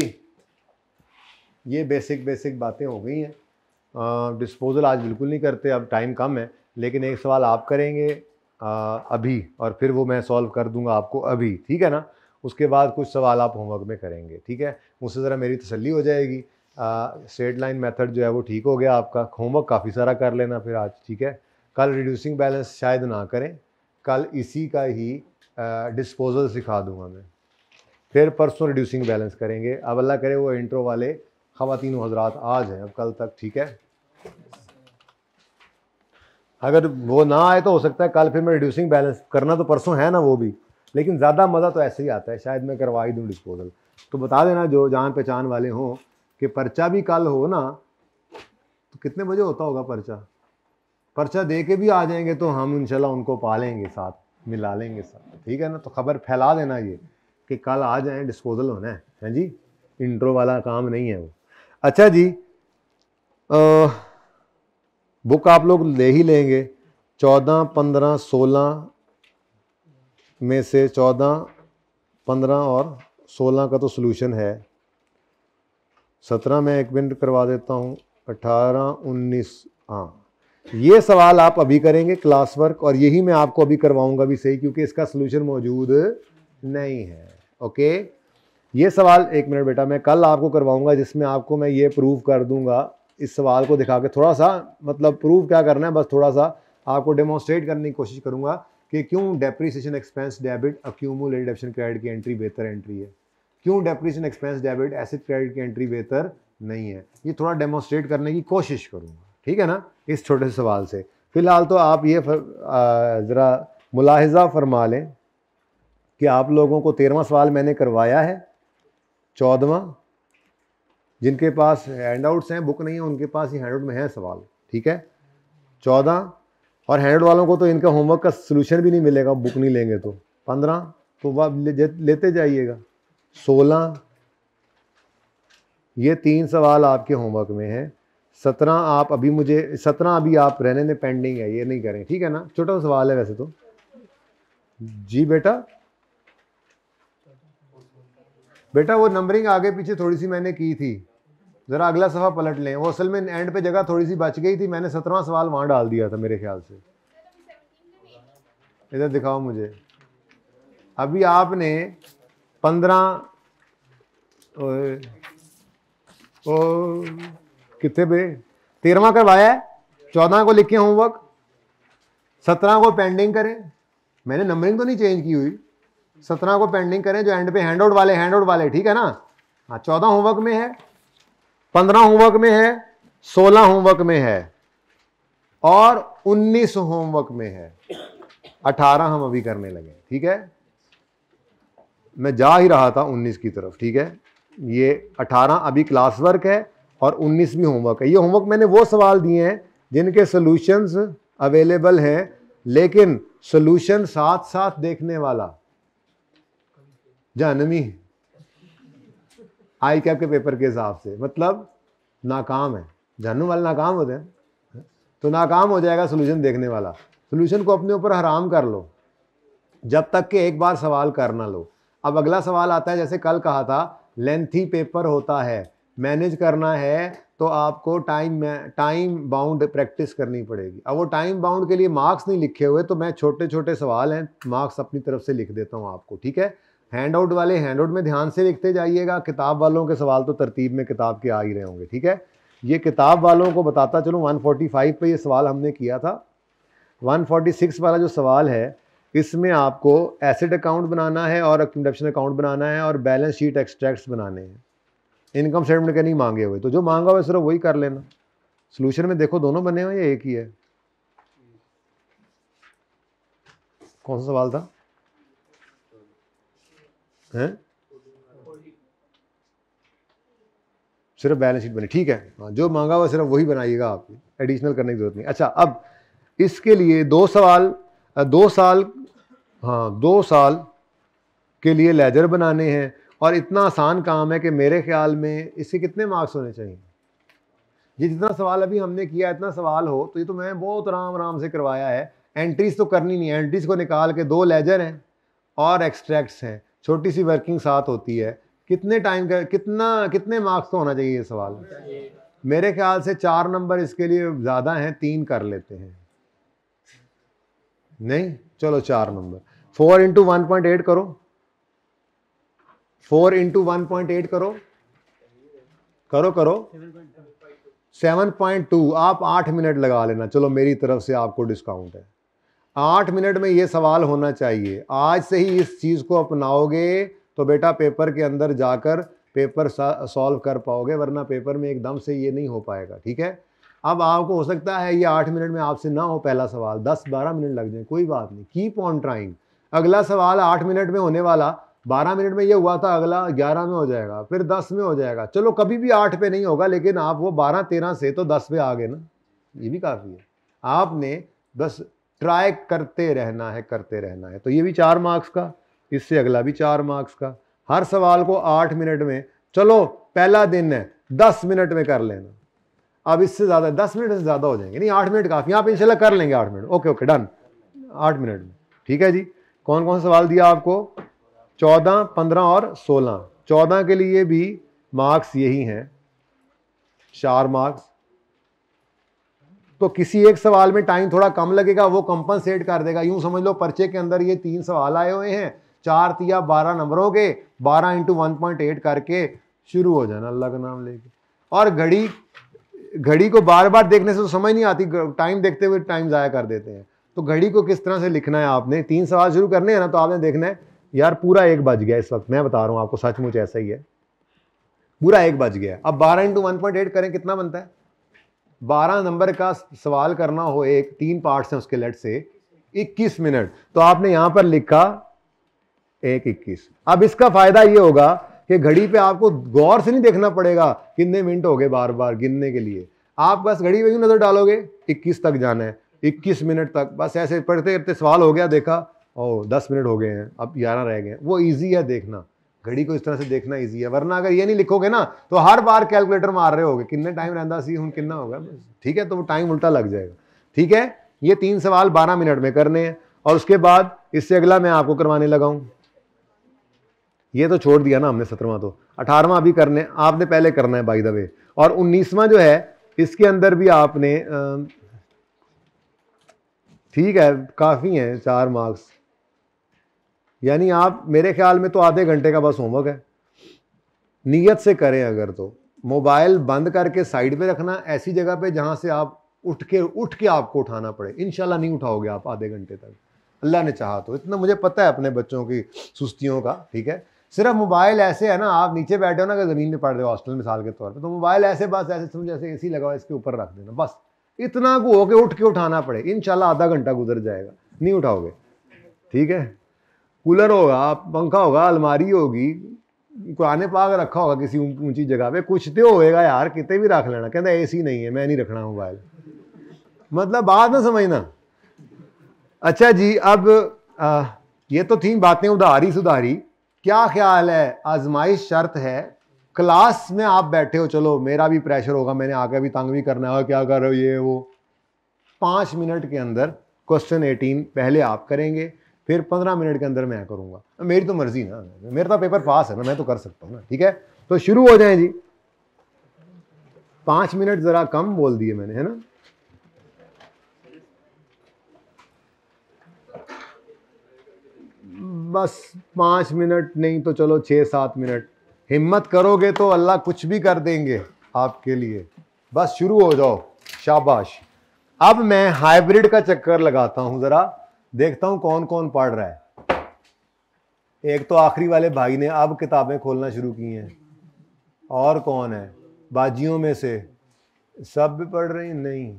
ये बेसिक बेसिक बातें हो गई हैं डिस्पोज़ल आज बिल्कुल नहीं करते अब टाइम कम है लेकिन एक सवाल आप करेंगे आ, अभी और फिर वो मैं सॉल्व कर दूंगा आपको अभी ठीक है ना उसके बाद कुछ सवाल आप होमवर्क में करेंगे ठीक है उससे ज़रा मेरी तसली हो जाएगी स्ट्रेट लाइन मेथड जो है वो ठीक हो गया आपका होमवर्क काफ़ी सारा कर लेना फिर आज ठीक है कल रिड्यूसिंग बैलेंस शायद ना करें कल इसी का ही डिस्पोजल सिखा दूंगा मैं फिर परसों रिड्यूसिंग बैलेंस करेंगे अब अल्लाह करे वो इंट्रो वाले ख़वान हजरात आ हैं अब कल तक ठीक है अगर वो ना आए तो हो सकता है कल फिर मैं रिड्यूसिंग बैलेंस करना तो परसों है ना वो भी लेकिन ज़्यादा मज़ा तो ऐसे ही आता है शायद मैं करवा ही दूँ डिस्पोजल तो बता देना जो जान पहचान वाले हों कि पर्चा भी कल हो ना तो कितने बजे होता होगा पर्चा पर्चा दे के भी आ जाएंगे तो हम इनशाला उनको पालेंगे साथ मिला लेंगे साथ ठीक है ना तो खबर फैला देना ये कि कल आ जाए डिस्पोजल होना है हैं जी इंट्रो वाला काम नहीं है वो अच्छा जी आ, बुक आप लोग ले ही लेंगे चौदह पंद्रह सोलह में से चौदह पंद्रह और सोलह का तो सोल्यूशन है सत्रह में एक मिनट करवा देता हूँ अठारह उन्नीस हाँ ये सवाल आप अभी करेंगे क्लास वर्क और यही मैं आपको अभी करवाऊंगा भी सही क्योंकि इसका सोल्यूशन मौजूद नहीं है ओके ये सवाल एक मिनट बेटा मैं कल आपको करवाऊंगा जिसमें आपको मैं ये प्रूव कर दूंगा इस सवाल को दिखा के थोड़ा सा मतलब प्रूव क्या करना है बस थोड़ा सा आपको डेमोस्ट्रेट करने की कोशिश करूँगा कि क्यों depreciation expense debit accumulated depreciation credit की एंट्री बेहतर एंट्री है क्यों depreciation expense debit asset credit की एंट्री बेहतर नहीं है ये थोड़ा डेमोस्ट्रेट करने की कोशिश करूँगा ठीक है ना इस छोटे से सवाल से फ़िलहाल तो आप ये ज़रा मुलाहजा फरमा लें कि आप लोगों को तेरहवा सवाल मैंने करवाया है चौदवा जिनके पास हैंड आउट्स हैं बुक नहीं है उनके पास ही हैंड आउट में है सवाल ठीक है चौदह और हैंड वालों को तो इनका होमवर्क का सोल्यूशन भी नहीं मिलेगा बुक नहीं लेंगे तो पंद्रह तो वह ले, लेते जाइएगा सोलह ये तीन सवाल आपके होमवर्क में हैं सत्रह आप अभी मुझे सत्रह अभी आप रहने में पेंडिंग है ये नहीं करें ठीक है ना छोटा सवाल है वैसे तो जी बेटा बेटा वो नंबरिंग आगे पीछे थोड़ी सी मैंने की थी ज़रा अगला सफ़ा पलट लें वो असल में एंड पे जगह थोड़ी सी बच गई थी मैंने सत्रहवा सवाल वहाँ डाल दिया था मेरे ख्याल से इधर दिखाओ मुझे अभी आपने पंद्रह कितने पे तेरहवा करवाया है चौदह को लिखे होमवर्क सत्रह को पेंडिंग करें मैंने नंबरिंग तो नहीं चेंज की हुई सत्रह को पेंडिंग करें जो एंड पे हैंड आउट वाले हैंड आउट वाले ठीक है ना हाँ चौदह होमवर्क में है पंद्रह होमवर्क में है सोलह होमवर्क में है और उन्नीस होमवर्क में है अठारह हम अभी करने लगे ठीक है मैं जा ही रहा था उन्नीस की तरफ ठीक है ये अठारह अभी क्लास वर्क है और उन्नीस भी होमवर्क है ये होमवर्क मैंने वो सवाल दिए हैं जिनके सोल्यूशन अवेलेबल हैं लेकिन सोल्यूशन साथ साथ देखने वाला जानवी है आई कैप के पेपर के हिसाब से मतलब नाकाम है जानू वाले नाकाम होते हैं तो नाकाम हो जाएगा सोल्यूशन देखने वाला सोल्यूशन को अपने ऊपर हराम कर लो जब तक कि एक बार सवाल कर ना लो अब अगला सवाल आता है जैसे कल कहा था लेंथी पेपर होता है मैनेज करना है तो आपको टाइम टाइम बाउंड प्रैक्टिस करनी पड़ेगी अब वो टाइम बाउंड के लिए मार्क्स नहीं लिखे हुए तो मैं छोटे छोटे सवाल हैं मार्क्स अपनी तरफ से लिख देता हूँ आपको ठीक है हैंड आउट वाले हैंड आउट में ध्यान से लिखते जाइएगा किताब वालों के सवाल तो तरतीब में किताब के आ ही रहे होंगे ठीक है ये किताब वालों को बताता चलूँ 145 पे ये सवाल हमने किया था 146 वाला जो सवाल है इसमें आपको एसेट अकाउंट बनाना है और कंडप्शन अकाउंट बनाना है और बैलेंस शीट एक्सट्रैक्ट्स बनाने हैं इनकम स्टेटमेंट के नहीं मांगे हुए तो जो मांगा हुआ सिर्फ वही कर लेना सोल्यूशन में देखो दोनों बने हुए या एक ही है कौन सा सवाल था हैं सिर्फ बैलेंस शीट बने ठीक है हाँ जो मांगा हुआ सिर्फ वही बनाइएगा आप एडिशनल करने की जरूरत नहीं अच्छा अब इसके लिए दो सवाल दो साल हाँ दो साल के लिए लेजर बनाने हैं और इतना आसान काम है कि मेरे ख्याल में इसके कितने मार्क्स होने चाहिए ये जितना सवाल अभी हमने किया इतना सवाल हो तो ये तो मैं बहुत आराम आराम से करवाया है एंट्रीज तो करनी नहीं है एंट्रीज को निकाल के दो लेजर हैं और एक्सट्रैक्ट्स हैं छोटी सी वर्किंग साथ होती है कितने टाइम का कितना कितने मार्क्स का होना चाहिए ये सवाल मेरे ख्याल से चार नंबर इसके लिए ज़्यादा हैं तीन कर लेते हैं नहीं चलो चार number four into one point eight करो four into one point eight करो करो करो सेवन पॉइंट टू आप आठ मिनट लगा लेना चलो मेरी तरफ से आपको डिस्काउंट है आठ मिनट में ये सवाल होना चाहिए आज से ही इस चीज़ को अपनाओगे तो बेटा पेपर के अंदर जाकर पेपर सॉल्व कर पाओगे वरना पेपर में एकदम से ये नहीं हो पाएगा ठीक है अब आपको हो सकता है ये आठ मिनट में आपसे ना हो पहला सवाल दस बारह मिनट लग जाए कोई बात नहीं कीप ऑन ट्राइंग अगला सवाल आठ मिनट में होने वाला बारह मिनट में ये हुआ था अगला ग्यारह में हो जाएगा फिर दस में हो जाएगा चलो कभी भी आठ पे नहीं होगा लेकिन आप वो बारह तेरह से तो दस पे आ गए ना ये भी काफ़ी है आपने बस ट्राई करते रहना है करते रहना है तो ये भी चार मार्क्स का इससे अगला भी चार मार्क्स का हर सवाल को आठ मिनट में चलो पहला दिन है दस मिनट में कर लेना अब इससे ज़्यादा दस मिनट से ज़्यादा हो जाएंगे नहीं आठ मिनट काफ़ी आप इंशाल्लाह कर लेंगे आठ मिनट ओके ओके डन आठ मिनट में ठीक है जी कौन कौन सवाल दिया आपको चौदह पंद्रह और सोलह चौदह के लिए भी मार्क्स यही हैं चार मार्क्स तो किसी एक सवाल में टाइम थोड़ा कम लगेगा वो कंपनसेट कर देगा यूं समझ लो पर्चे के अंदर ये तीन सवाल आए हुए हैं चार तिया बारह नंबरों के बारह इंटू वन पॉइंट एट करके शुरू हो जाना अल्लाह का नाम लेके और घड़ी घड़ी को बार बार देखने से तो समझ नहीं आती टाइम देखते हुए टाइम ज़ाया कर देते हैं तो घड़ी को किस तरह से लिखना है आपने तीन सवाल शुरू करने हैं ना तो आपने देखना है यार पूरा एक बज गया इस वक्त मैं बता रहा हूँ आपको सचमुच ऐसा ही है पूरा एक बज गया अब बारह इंटू वन पॉइंट एट करें कितना बनता है बारह नंबर का सवाल करना हो एक तीन पार्ट्स हैं उसके लेट से इक्कीस मिनट तो आपने यहां पर लिखा एक इक्कीस अब इसका फायदा ये होगा कि घड़ी पे आपको गौर से नहीं देखना पड़ेगा कितने मिनट हो गए बार बार गिनने के लिए आप बस घड़ी पे क्यों नजर डालोगे इक्कीस तक जाना है इक्कीस मिनट तक बस ऐसे पढ़ते पढ़ते सवाल हो गया देखा ओ दस मिनट हो गए हैं अब ग्यारह रह गए हैं वो ईजी है देखना घड़ी को इस तरह से देखना ईजी है वरना अगर ये नहीं लिखोगे ना तो हर बार कैलकुलेटर मार रहे होगे किन्ने टाइम रहता सी हूँ किन्ना होगा ठीक है तो वो टाइम उल्टा लग जाएगा ठीक है ये तीन सवाल बारह मिनट में करने हैं और उसके बाद इससे अगला मैं आपको करवाने लगा हूँ ये तो छोड़ दिया ना हमने सत्रहवा तो अठारहवा अभी करने आपने पहले करना है बाई द वे और उन्नीसवा जो है इसके अंदर भी आपने ठीक है काफ़ी हैं चार मार्क्स यानी आप मेरे ख्याल में तो आधे घंटे का बस होमवर्क है नीयत से करें अगर तो मोबाइल बंद करके साइड पे रखना ऐसी जगह पे जहाँ से आप उठ के उठ के आपको उठाना पड़े इन नहीं उठाओगे आप आधे घंटे तक अल्लाह ने चाहा तो इतना मुझे पता है अपने बच्चों की सुस्तियों का ठीक है सिर्फ मोबाइल ऐसे है ना आप नीचे बैठे हो ना अगर ज़मीन में पड़ रहे हो हॉस्टल मिसाल के तौर पर तो मोबाइल ऐसे बस ऐसे समझो ऐसे ए सी लगाओ इसके ऊपर रख देना बस इतना को होके उठ के उठाना पड़े इन आधा घंटा गुजर जाएगा नहीं उठाओगे ठीक है कूलर होगा पंखा होगा अलमारी होगी कुरान पाक रखा होगा किसी ऊंची जगह पे कुछ तो होएगा यार कितने भी रख लेना कहता सी नहीं है मैं नहीं रखना मोबाइल मतलब बात ना समझना अच्छा जी अब आ, ये तो थी बातें उधारी सुधारी क्या ख्याल है आजमाइश शर्त है क्लास में आप बैठे हो चलो मेरा भी प्रेशर होगा मैंने आगे भी तंग भी करना है क्या कर रहे हो ये वो पाँच मिनट के अंदर क्वेश्चन एटीन पहले आप करेंगे फिर पंद्रह मिनट के अंदर मैं करूँगा मेरी तो मर्जी ना मेरा तो पेपर पास है ना मैं तो कर सकता हूँ ना ठीक है तो शुरू हो जाए जी पाँच मिनट ज़रा कम बोल दिए मैंने है ना बस पाँच मिनट नहीं तो चलो छः सात मिनट हिम्मत करोगे तो अल्लाह कुछ भी कर देंगे आपके लिए बस शुरू हो जाओ शाबाश अब मैं हाइब्रिड का चक्कर लगाता हूँ ज़रा देखता हूँ कौन कौन पढ़ रहा है एक तो आखिरी वाले भाई ने अब किताबें खोलना शुरू की हैं और कौन है बाजियों में से सब भी पढ़ रही नहीं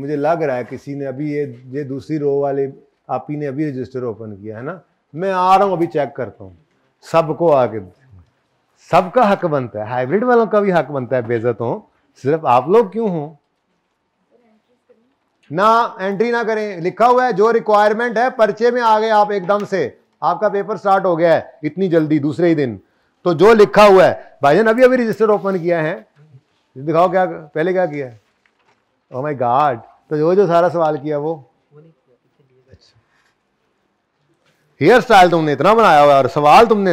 मुझे लग रहा है किसी ने अभी ये ये दूसरी रो वाले आप ही ने अभी रजिस्टर ओपन किया है ना मैं आ रहा हूँ अभी चेक करता हूँ सबको आके सबका हक बनता है हाइब्रिड वालों का भी हक बनता है बेजत हो सिर्फ आप लोग क्यों हों ना एंट्री ना करें लिखा हुआ है जो रिक्वायरमेंट है पर्चे में आ गए आप एकदम से आपका पेपर स्टार्ट हो गया है इतनी जल्दी दूसरे ही दिन तो जो लिखा हुआ है भाई जान अभी अभी रजिस्टर ओपन किया है दिखाओ क्या पहले क्या किया है ओ माय गॉड तो जो जो सारा सवाल किया वो हेयर स्टाइल तुमने इतना बनाया हुआ और सवाल तुमने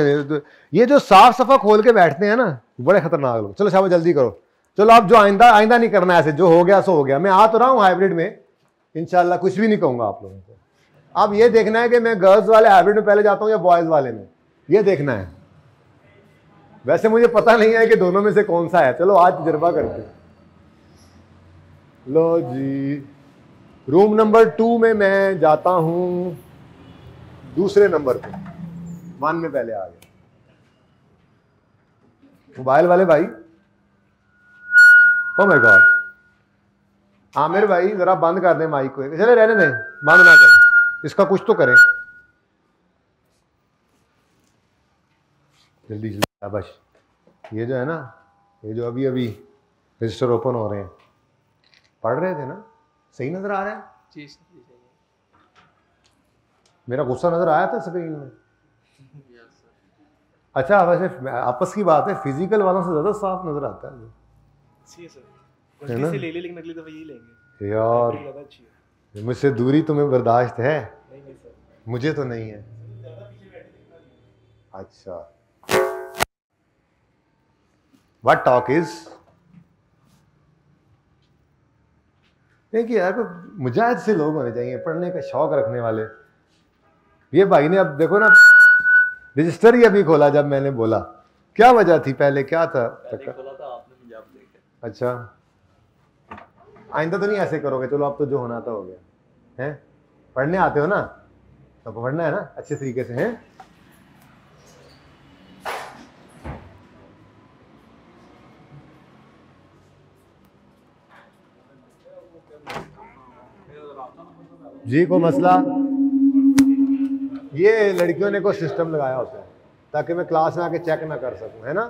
ये जो साफ सफा खोल के बैठते हैं ना बड़े खतरनाक लोग चलो शाबा जल्दी करो चलो आप जो आइंदा आइंदा नहीं करना ऐसे जो हो गया सो हो गया मैं आ तो रहा हूँ हाइब्रिड में इन कुछ भी नहीं कहूँगा आप लोगों को अब ये देखना है कि मैं गर्ल्स वाले हाइब्रिड में पहले जाता हूँ या बॉयज़ वाले में ये देखना है वैसे मुझे पता नहीं है कि दोनों में से कौन सा है चलो आज तजर्बा करते लो जी रूम नंबर टू में मैं जाता हूँ दूसरे नंबर पे वन में पहले आ गया मोबाइल वाले भाई ओ माय गॉड आमिर भाई जरा बंद कर दे माइक को चले रहने दे बंद ना कर इसका कुछ तो करे जल्दी जल्दी शाबाश ये जो है ना ये जो अभी अभी रजिस्टर ओपन हो रहे हैं पढ़ रहे थे ना सही नज़र आ रहा है जी सर मेरा गुस्सा नज़र आया था स्क्रीन में अच्छा वैसे आपस की बात है फिजिकल वालों से ज़्यादा साफ नज़र आता है जी सर है ना ले ले लेकिन अगली दफा यही लेंगे यार मुझसे दूरी तुम्हें बर्दाश्त है मुझे तो नहीं है अच्छा वट टॉक इज देखिए यार मुजाहिद से लोग होने चाहिए पढ़ने का शौक रखने वाले ये भाई ने अब देखो ना रजिस्टर ही अभी खोला जब मैंने बोला क्या वजह थी पहले क्या था, पहले खोला था आपने अच्छा आइंदा तो नहीं ऐसे करोगे चलो अब तो जो होना था तो हो गया है पढ़ने आते हो ना तो पढ़ना है ना अच्छे तरीके से हैं जी को मसला ये लड़कियों ने कोई सिस्टम लगाया होता है ताकि मैं क्लास में आके चेक ना कर सकूं है ना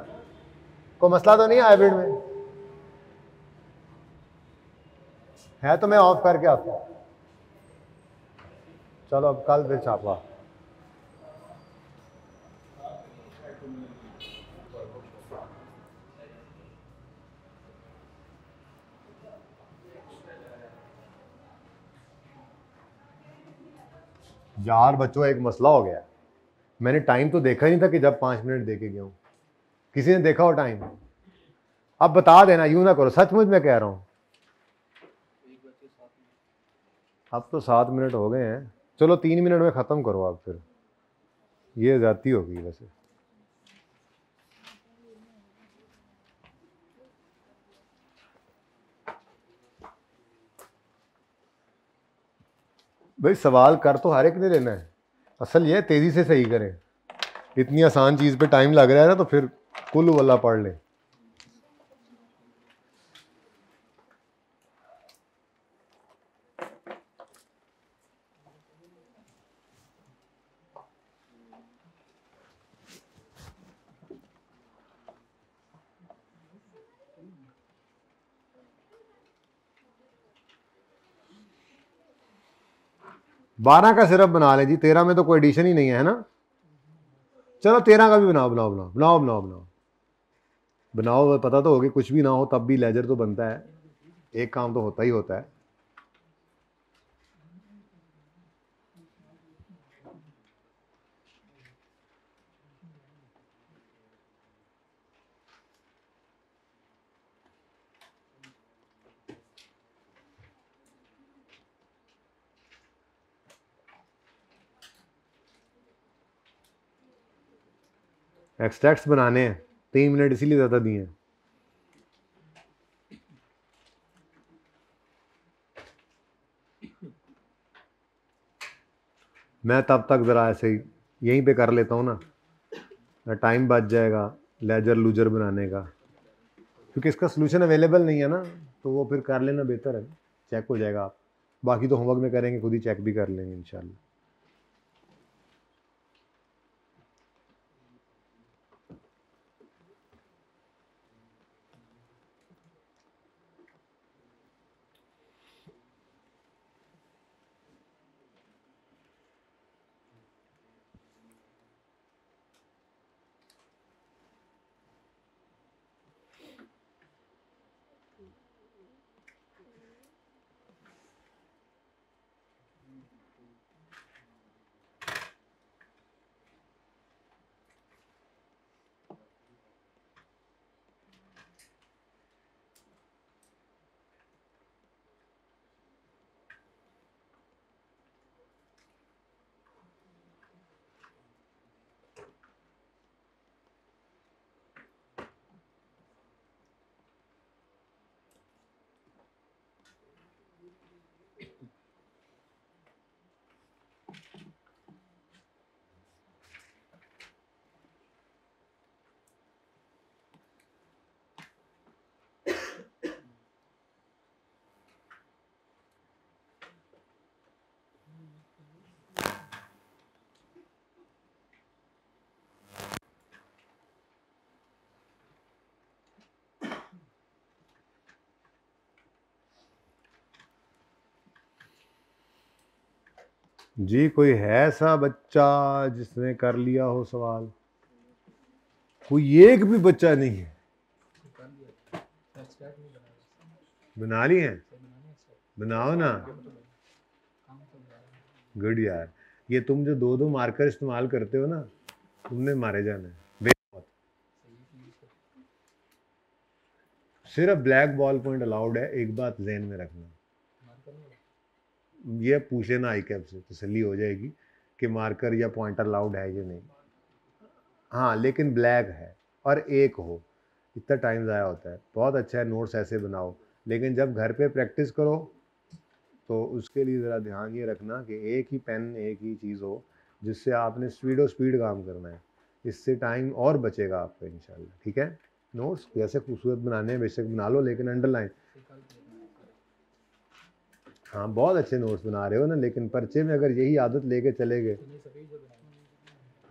कोई मसला तो नहीं है हाइब्रिड में है तो मैं ऑफ करके आता हूँ चलो अब कल फिर छापा यार बच्चों एक मसला हो गया मैंने टाइम तो देखा नहीं था कि जब पाँच मिनट दे के गया हूँ किसी ने देखा हो टाइम अब बता देना यूँ ना करो सचमुच मैं कह रहा हूँ अब तो सात मिनट हो गए हैं चलो तीन मिनट में ख़त्म करो आप फिर ये जाती होगी वैसे भाई सवाल कर तो हर एक ने लेना है असल ये तेज़ी से सही करें इतनी आसान चीज़ पे टाइम लग रहा है ना तो फिर कुल वाला पढ़ लें बारह का सिर्फ बना लें जी तेरह में तो कोई एडिशन ही नहीं है ना चलो तेरह का भी बनाओ बनाओ बनाओ बनाओ बनाओ बनाओ बनाओ पता तो होगी कुछ भी ना हो तब भी लेजर तो बनता है एक काम तो होता ही होता है एक्सट्रैक्ट्स बनाने हैं तीन मिनट इसीलिए ज़्यादा दिए हैं मैं तब तक ज़रा ऐसे ही यहीं पे कर लेता हूँ ना टाइम बच जाएगा लेजर लूजर बनाने का क्योंकि इसका सोल्यूशन अवेलेबल नहीं है ना तो वो फिर कर लेना बेहतर है चेक हो जाएगा आप बाकी तो होमवर्क में करेंगे खुद ही चेक भी कर लेंगे इंशाल्लाह जी कोई है ऐसा बच्चा जिसने कर लिया हो सवाल कोई एक भी बच्चा नहीं है बना ली है बनाओ ना गुड यार ये तुम जो दो दो मार्कर इस्तेमाल करते हो ना तुमने मारे जाना है सिर्फ ब्लैक बॉल पॉइंट अलाउड है एक बात जहन में रखना ये पूछ लेना आई कैप से तसली हो जाएगी कि मार्कर या पॉइंटर लाउड है या नहीं हाँ लेकिन ब्लैक है और एक हो इतना टाइम ज़ाया होता है बहुत अच्छा है नोट्स ऐसे बनाओ लेकिन जब घर पे प्रैक्टिस करो तो उसके लिए ज़रा ध्यान ये रखना कि एक ही पेन एक ही चीज़ हो जिससे आपने स्पीड और स्पीड काम करना है इससे टाइम और बचेगा आपका इन ठीक है नोट्स जैसे खूबसूरत बनाने हैं बेशक बना लो लेकिन अंडरलाइन हाँ बहुत अच्छे नोट्स बना रहे हो ना लेकिन पर्चे में अगर यही आदत लेके चले गए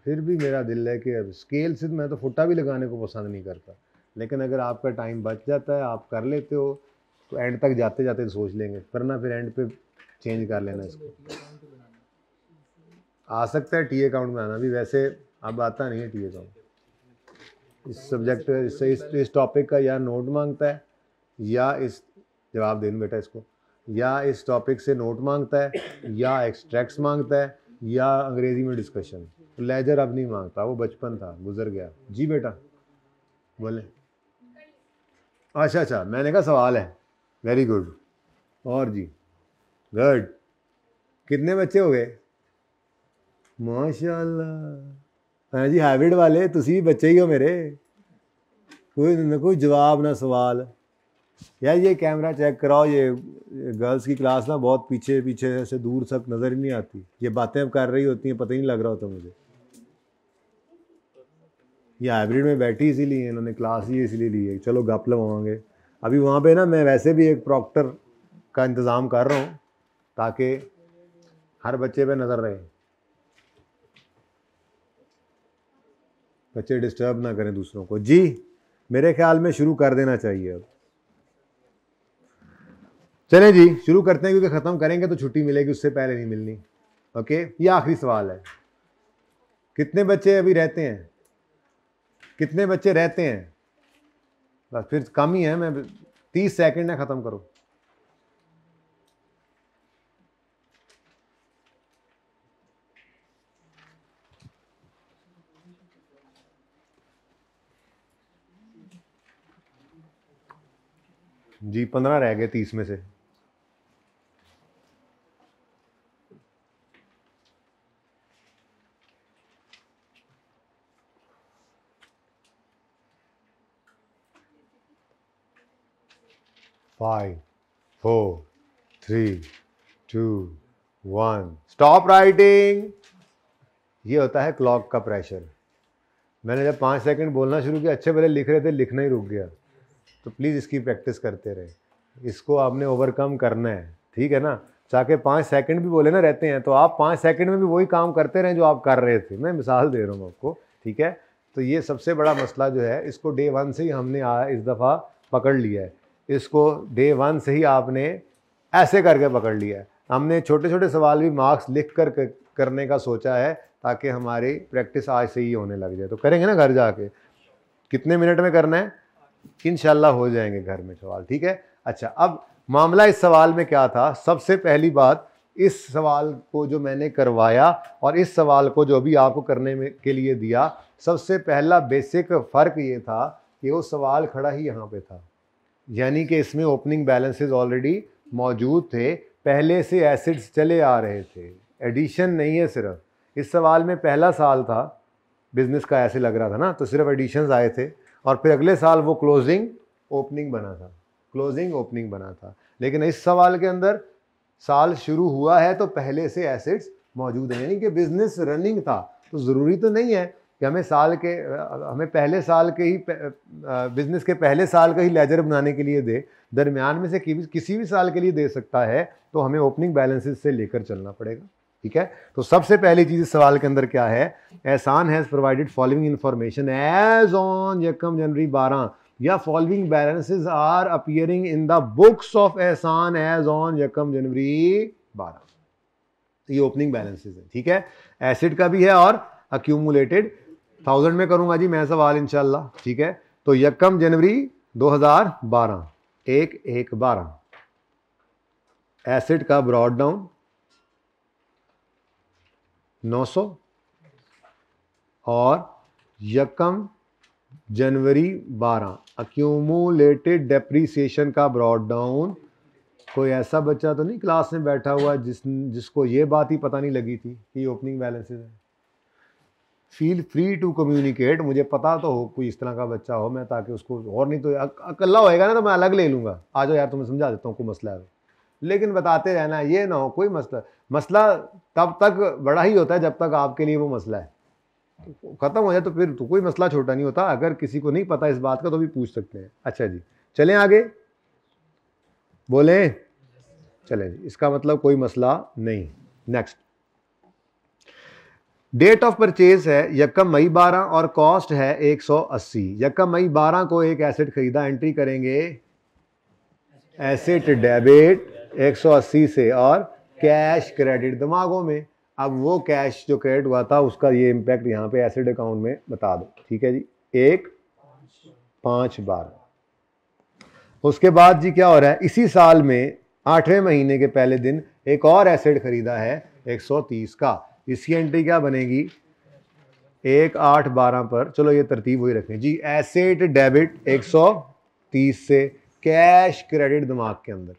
फिर भी मेरा दिल है कि अब स्केल से मैं तो फुटा भी लगाने को पसंद नहीं करता लेकिन अगर आपका टाइम बच जाता है आप कर लेते हो तो एंड तक जाते जाते सोच लेंगे पर ना फिर एंड पे चेंज कर लेना अच्छा, इसको आ सकता है टी अकाउंट में आना भी वैसे अब आता नहीं है टी अकाउंट इस सब्जेक्ट इस इस टॉपिक का या नोट मांगता है या इस जवाब देना बेटा इसको या इस टॉपिक से नोट मांगता है या एक्सट्रैक्ट्स मांगता है या अंग्रेज़ी में डिस्कशन लेजर अब नहीं मांगता वो बचपन था गुजर गया जी बेटा बोले अच्छा अच्छा मैंने कहा सवाल है वेरी गुड और जी गुड कितने बच्चे हो गए माशाल्लाह हाँ जी हाइब्रिड वाले तुम बच्चे ही हो मेरे कोई कोई जवाब ना सवाल यार ये कैमरा चेक कराओ ये गर्ल्स की क्लास ना बहुत पीछे पीछे ऐसे दूर तक नज़र ही नहीं आती ये बातें अब कर रही होती हैं पता ही नहीं लग रहा होता मुझे ये हाइब्रिड में बैठी इसीलिए इन्होंने क्लास ही इसीलिए ली है चलो गप लगाओगे अभी वहाँ पे ना मैं वैसे भी एक प्रॉक्टर का इंतज़ाम कर रहा हूँ ताकि हर बच्चे पे नज़र रहे बच्चे डिस्टर्ब ना करें दूसरों को जी मेरे ख्याल में शुरू कर देना चाहिए अब चले जी शुरू करते हैं क्योंकि ख़त्म करेंगे तो छुट्टी मिलेगी उससे पहले नहीं मिलनी ओके ये आखिरी सवाल है कितने बच्चे अभी रहते हैं कितने बच्चे रहते हैं बस फिर कम ही है मैं तीस सेकंड ना ख़त्म करो जी पंद्रह रह गए तीस में से five four three two one stop writing ये होता है क्लॉक का प्रेशर मैंने जब पाँच सेकंड बोलना शुरू किया अच्छे पहले लिख रहे थे लिखना ही रुक गया तो प्लीज़ इसकी प्रैक्टिस करते रहे इसको आपने ओवरकम करना है ठीक है ना चाहे पाँच सेकंड भी बोले ना रहते हैं तो आप पाँच सेकंड में भी वही काम करते रहें जो आप कर रहे थे मैं मिसाल दे रहा हूँ आपको ठीक है तो ये सबसे बड़ा मसला जो है इसको डे वन से ही हमने आ, इस दफ़ा पकड़ लिया है इसको डे वन से ही आपने ऐसे करके पकड़ लिया है हमने छोटे छोटे सवाल भी मार्क्स लिख कर करने का सोचा है ताकि हमारी प्रैक्टिस आज से ही होने लग जाए तो करेंगे ना घर जाके कितने मिनट में करना है इन हो जाएंगे घर में सवाल ठीक है अच्छा अब मामला इस सवाल में क्या था सबसे पहली बात इस सवाल को जो मैंने करवाया और इस सवाल को जो अभी आपको करने में के लिए दिया सबसे पहला बेसिक फ़र्क ये था कि वो सवाल खड़ा ही यहाँ पे था यानी कि इसमें ओपनिंग बैलेंसेस ऑलरेडी मौजूद थे पहले से एसिड्स चले आ रहे थे एडिशन नहीं है सिर्फ इस सवाल में पहला साल था बिजनेस का ऐसे लग रहा था ना तो सिर्फ एडिशंस आए थे और फिर अगले साल वो क्लोजिंग ओपनिंग बना था क्लोजिंग ओपनिंग बना था लेकिन इस सवाल के अंदर साल शुरू हुआ है तो पहले से एसेट्स मौजूद हैं यानी कि बिजनेस रनिंग था तो ज़रूरी तो नहीं है कि हमें साल के हमें पहले साल के ही बिजनेस के पहले साल का ही लेजर बनाने के लिए दे दरमियान में से कि, किसी भी साल के लिए दे सकता है तो हमें ओपनिंग बैलेंसेस से लेकर चलना पड़ेगा ठीक है तो सबसे पहली चीज़ इस सवाल के अंदर क्या है Ehsan has provided following information as on यकम जनवरी बारह या following balances are appearing in the books of Ehsan as on यकम जनवरी बारह तो ये ओपनिंग बैलेंसेज है ठीक है एसिड का भी है और अक्यूमुलेटेड थाउजेंड में करूंगा जी मैं सवाल इनशाला ठीक है तो यकम जनवरी 2012 एक एक बारह एसिड का ब्रॉड डाउन सौ और यकम जनवरी 12 अक्यूमुलेटेड डेप्रीसिएशन का ब्रॉड डाउन कोई ऐसा बच्चा तो नहीं क्लास में बैठा हुआ जिस जिसको ये बात ही पता नहीं लगी थी कि ओपनिंग बैलेंसेज है फील फ्री टू कम्युनिकेट मुझे पता तो हो कोई इस तरह का बच्चा हो मैं ताकि उसको और नहीं तो अकल्ला होएगा ना तो मैं अलग ले लूँगा आ जाओ यार तुम्हें समझा देता हूँ कोई मसला है लेकिन बताते रहना ये ना हो कोई मसला मसला तब तक बड़ा ही होता है जब तक आपके लिए वो मसला है तो ख़त्म हो जाए तो फिर तो कोई मसला छोटा नहीं होता अगर किसी को नहीं पता इस बात का तो भी पूछ सकते हैं अच्छा जी चलें आगे बोलें चलें इसका मतलब कोई मसला नहीं नेक्स्ट डेट ऑफ परचेज है यकम मई 12 और कॉस्ट है 180 यकम मई 12 को एक एसेट खरीदा एंट्री करेंगे एसेट डेबिट 180 से और कैश क्रेडिट दिमागों में अब वो कैश जो क्रेडिट हुआ था उसका ये इम्पैक्ट यहाँ पे एसेट अकाउंट में बता दो ठीक है जी एक पाँच बारह उसके बाद जी क्या हो रहा है इसी साल में आठवें महीने के पहले दिन एक और एसेट खरीदा है 130 का इसकी एंट्री क्या बनेगी एक आठ बारह पर चलो ये तरतीब वही रखें जी एसेट डेबिट एक सौ तीस से कैश क्रेडिट दिमाग के अंदर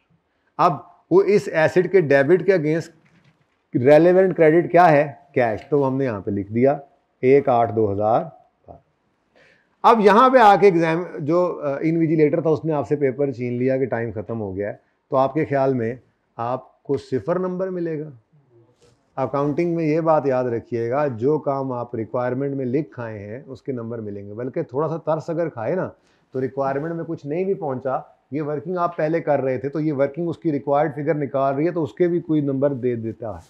अब वो इस एसेट के डेबिट के अगेंस्ट रेलेवेंट क्रेडिट क्या है कैश तो हमने यहाँ पे लिख दिया एक आठ दो हज़ार अब यहाँ पे आके एग्जाम जो इनविजिलेटर था उसने आपसे पेपर छीन लिया कि टाइम ख़त्म हो गया है तो आपके ख्याल में आपको सिफर नंबर मिलेगा अकाउंटिंग में ये बात याद रखिएगा जो काम आप रिक्वायरमेंट में लिख खाए हैं उसके नंबर मिलेंगे बल्कि थोड़ा सा तर्स अगर खाए ना तो रिक्वायरमेंट में कुछ नहीं भी पहुंचा ये वर्किंग आप पहले कर रहे थे तो ये वर्किंग उसकी रिक्वायर्ड फिगर निकाल रही है तो उसके भी कोई नंबर दे देता है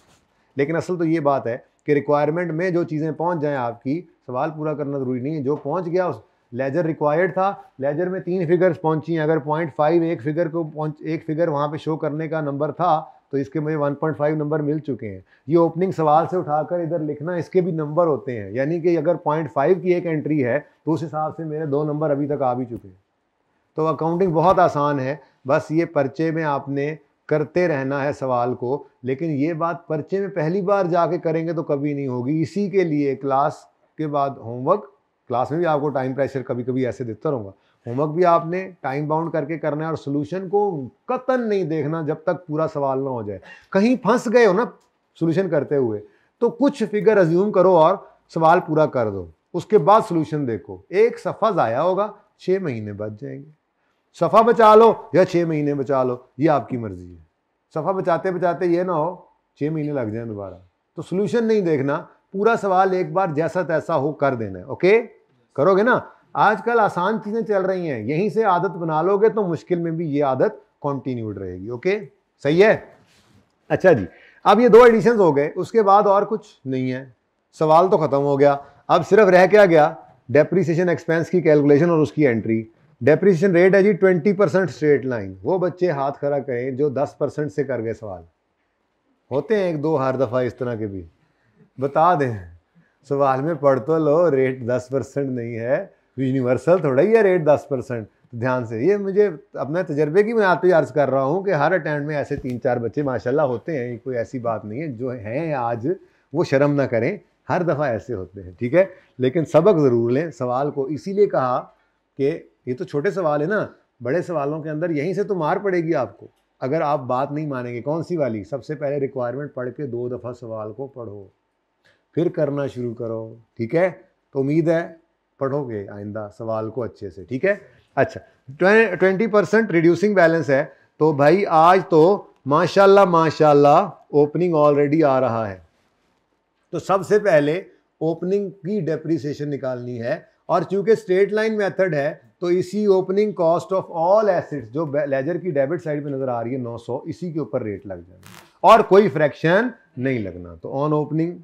लेकिन असल तो ये बात है कि रिक्वायरमेंट में जो चीज़ें पहुँच जाएँ आपकी सवाल पूरा करना ज़रूरी नहीं है जो पहुँच गया उस लेजर रिक्वायर्ड था लेजर में तीन फिगर्स हैं अगर पॉइंट फाइव एक फिगर को पहुंच एक फिगर वहाँ पर शो करने का नंबर था तो इसके मुझे 1.5 नंबर मिल चुके हैं ये ओपनिंग सवाल से उठाकर इधर लिखना इसके भी नंबर होते हैं यानी कि अगर 0.5 की एक एंट्री है तो उस हिसाब से मेरे दो नंबर अभी तक आ भी चुके हैं तो अकाउंटिंग बहुत आसान है बस ये पर्चे में आपने करते रहना है सवाल को लेकिन ये बात पर्चे में पहली बार जाके करेंगे तो कभी नहीं होगी इसी के लिए क्लास के बाद होमवर्क क्लास में भी आपको टाइम प्रेशर कभी कभी ऐसे देता रहूँगा होमवर्क भी आपने टाइम बाउंड करके करना है और सोल्यूशन को कतन नहीं देखना जब तक पूरा सवाल ना हो जाए कहीं फंस गए हो ना सोल्यूशन करते हुए तो कुछ फिगर अज्यूम करो और सवाल पूरा कर दो उसके बाद सोल्यूशन देखो एक सफ़ा ज़ाया होगा छः महीने बच जाएंगे सफ़ा बचा लो या छः महीने बचा लो ये आपकी मर्ज़ी है सफ़ा बचाते बचाते ये ना हो छः महीने लग जाए दोबारा तो सोल्यूशन नहीं देखना पूरा सवाल एक बार जैसा तैसा हो कर देना है ओके करोगे ना आजकल आसान चीज़ें चल रही हैं यहीं से आदत बना लोगे तो मुश्किल में भी ये आदत कॉन्टीन्यूड रहेगी ओके सही है अच्छा जी अब ये दो एडिशन हो गए उसके बाद और कुछ नहीं है सवाल तो ख़त्म हो गया अब सिर्फ रह क्या गया डेप्रीसीशन एक्सपेंस की कैलकुलेशन और उसकी एंट्री डेप्रीसीशन रेट है जी ट्वेंटी परसेंट स्ट्रेट लाइन वो बच्चे हाथ खड़ा करें जो दस परसेंट से कर गए सवाल होते हैं एक दो हर दफ़ा इस तरह के भी बता दें सवाल में पढ़ तो लो रेट दस परसेंट नहीं है तो यूनिवर्सल थोड़ा ही है रेट दस परसेंट तो ध्यान से ये मुझे अपने तजर्बे की बुनियाद तो ही अर्ज़ कर रहा हूँ कि हर अटैम्प्ट में ऐसे तीन चार बच्चे माशाल्लाह होते हैं कोई ऐसी बात नहीं है जो हैं आज वो शर्म ना करें हर दफ़ा ऐसे होते हैं ठीक है लेकिन सबक ज़रूर लें सवाल को इसीलिए कहा कि ये तो छोटे सवाल है ना बड़े सवालों के अंदर यहीं से तो मार पड़ेगी आपको अगर आप बात नहीं मानेंगे कौन सी वाली सबसे पहले रिक्वायरमेंट पढ़ के दो दफ़ा सवाल को पढ़ो फिर करना शुरू करो ठीक है तो उम्मीद है पढ़ोगे आइंदा सवाल को अच्छे से ठीक है अच्छा ट्वेंटी परसेंट रिड्यूसिंग बैलेंस है तो भाई आज तो माशाल्लाह माशाल्लाह ओपनिंग ऑलरेडी आ रहा है तो सबसे पहले ओपनिंग की डेप्रिसिएशन निकालनी है और चूंकि स्ट्रेट लाइन मेथड है तो इसी opening cost of all assets जो लेजर की डेबिट साइड पे नज़र आ रही है 900 इसी के ऊपर रेट लग जाएगा और कोई फ्रैक्शन नहीं लगना तो ऑन ओपनिंग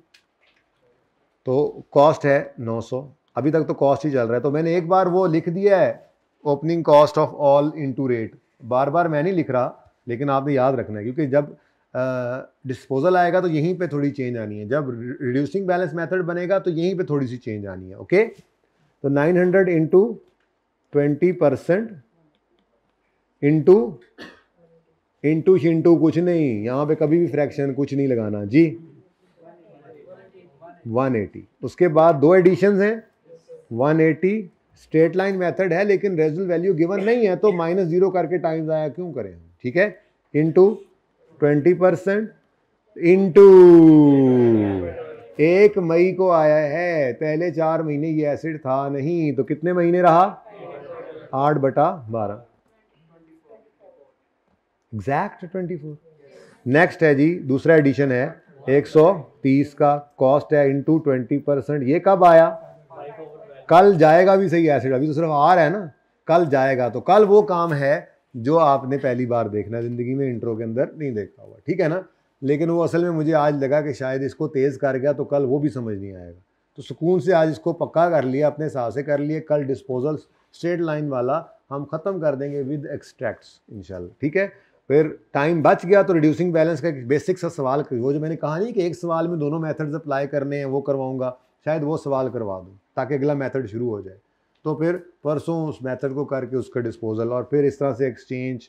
तो कॉस्ट है 900 अभी तक तो कॉस्ट ही चल रहा है तो मैंने एक बार वो लिख दिया है opening cost of all to rate बार बार मैं नहीं लिख रहा लेकिन आपने याद रखना है क्योंकि जब डिस्पोजल आएगा तो यहीं पे थोड़ी चेंज आनी है जब रिड्यूसिंग बैलेंस मेथड बनेगा तो यहीं पे थोड़ी सी चेंज आनी है ओके तो 900 hundred into twenty percent into into शिंटू कुछ नहीं यहाँ पे कभी भी फ्रैक्शन कुछ नहीं लगाना जी 180 उसके बाद दो एडिशन हैं 180 स्ट्रेट लाइन मेथड है लेकिन रेजल वैल्यू गिवन नहीं है तो माइनस जीरो करके टाइम आया क्यों करें ठीक है टू ट्वेंटी परसेंट इंटू एक मई को आया है पहले चार महीने ये एसिड था नहीं तो कितने महीने रहा आठ बटा बारह एग्जैक्ट ट्वेंटी फोर नेक्स्ट है जी दूसरा एडिशन है 130 का कॉस्ट है इंटू ट्वेंटी परसेंट ये कब आया कल जाएगा भी सही एसिड अभी तो सिर्फ आ रहा है ना कल जाएगा तो कल वो काम है जो आपने पहली बार देखना ज़िंदगी में इंट्रो के अंदर नहीं देखा हुआ ठीक है ना लेकिन वो असल में मुझे आज लगा कि शायद इसको तेज़ कर गया तो कल वो भी समझ नहीं आएगा तो सुकून से आज इसको पक्का कर लिया अपने हिसाब से कर लिए कल डिस्पोजल स्ट्रेट लाइन वाला हम ख़त्म कर देंगे विद एक्सट्रैक्ट्स इन ठीक है फिर टाइम बच गया तो रिड्यूसिंग बैलेंस का एक बेसिक सा सवाल वो जो मैंने कहा नहीं कि एक सवाल में दोनों मेथड्स अप्लाई करने हैं वो करवाऊंगा शायद वो सवाल करवा दूँ ताकि अगला मेथड शुरू हो जाए तो फिर परसों उस मेथड को करके उसका डिस्पोजल और फिर इस तरह से एक्सचेंज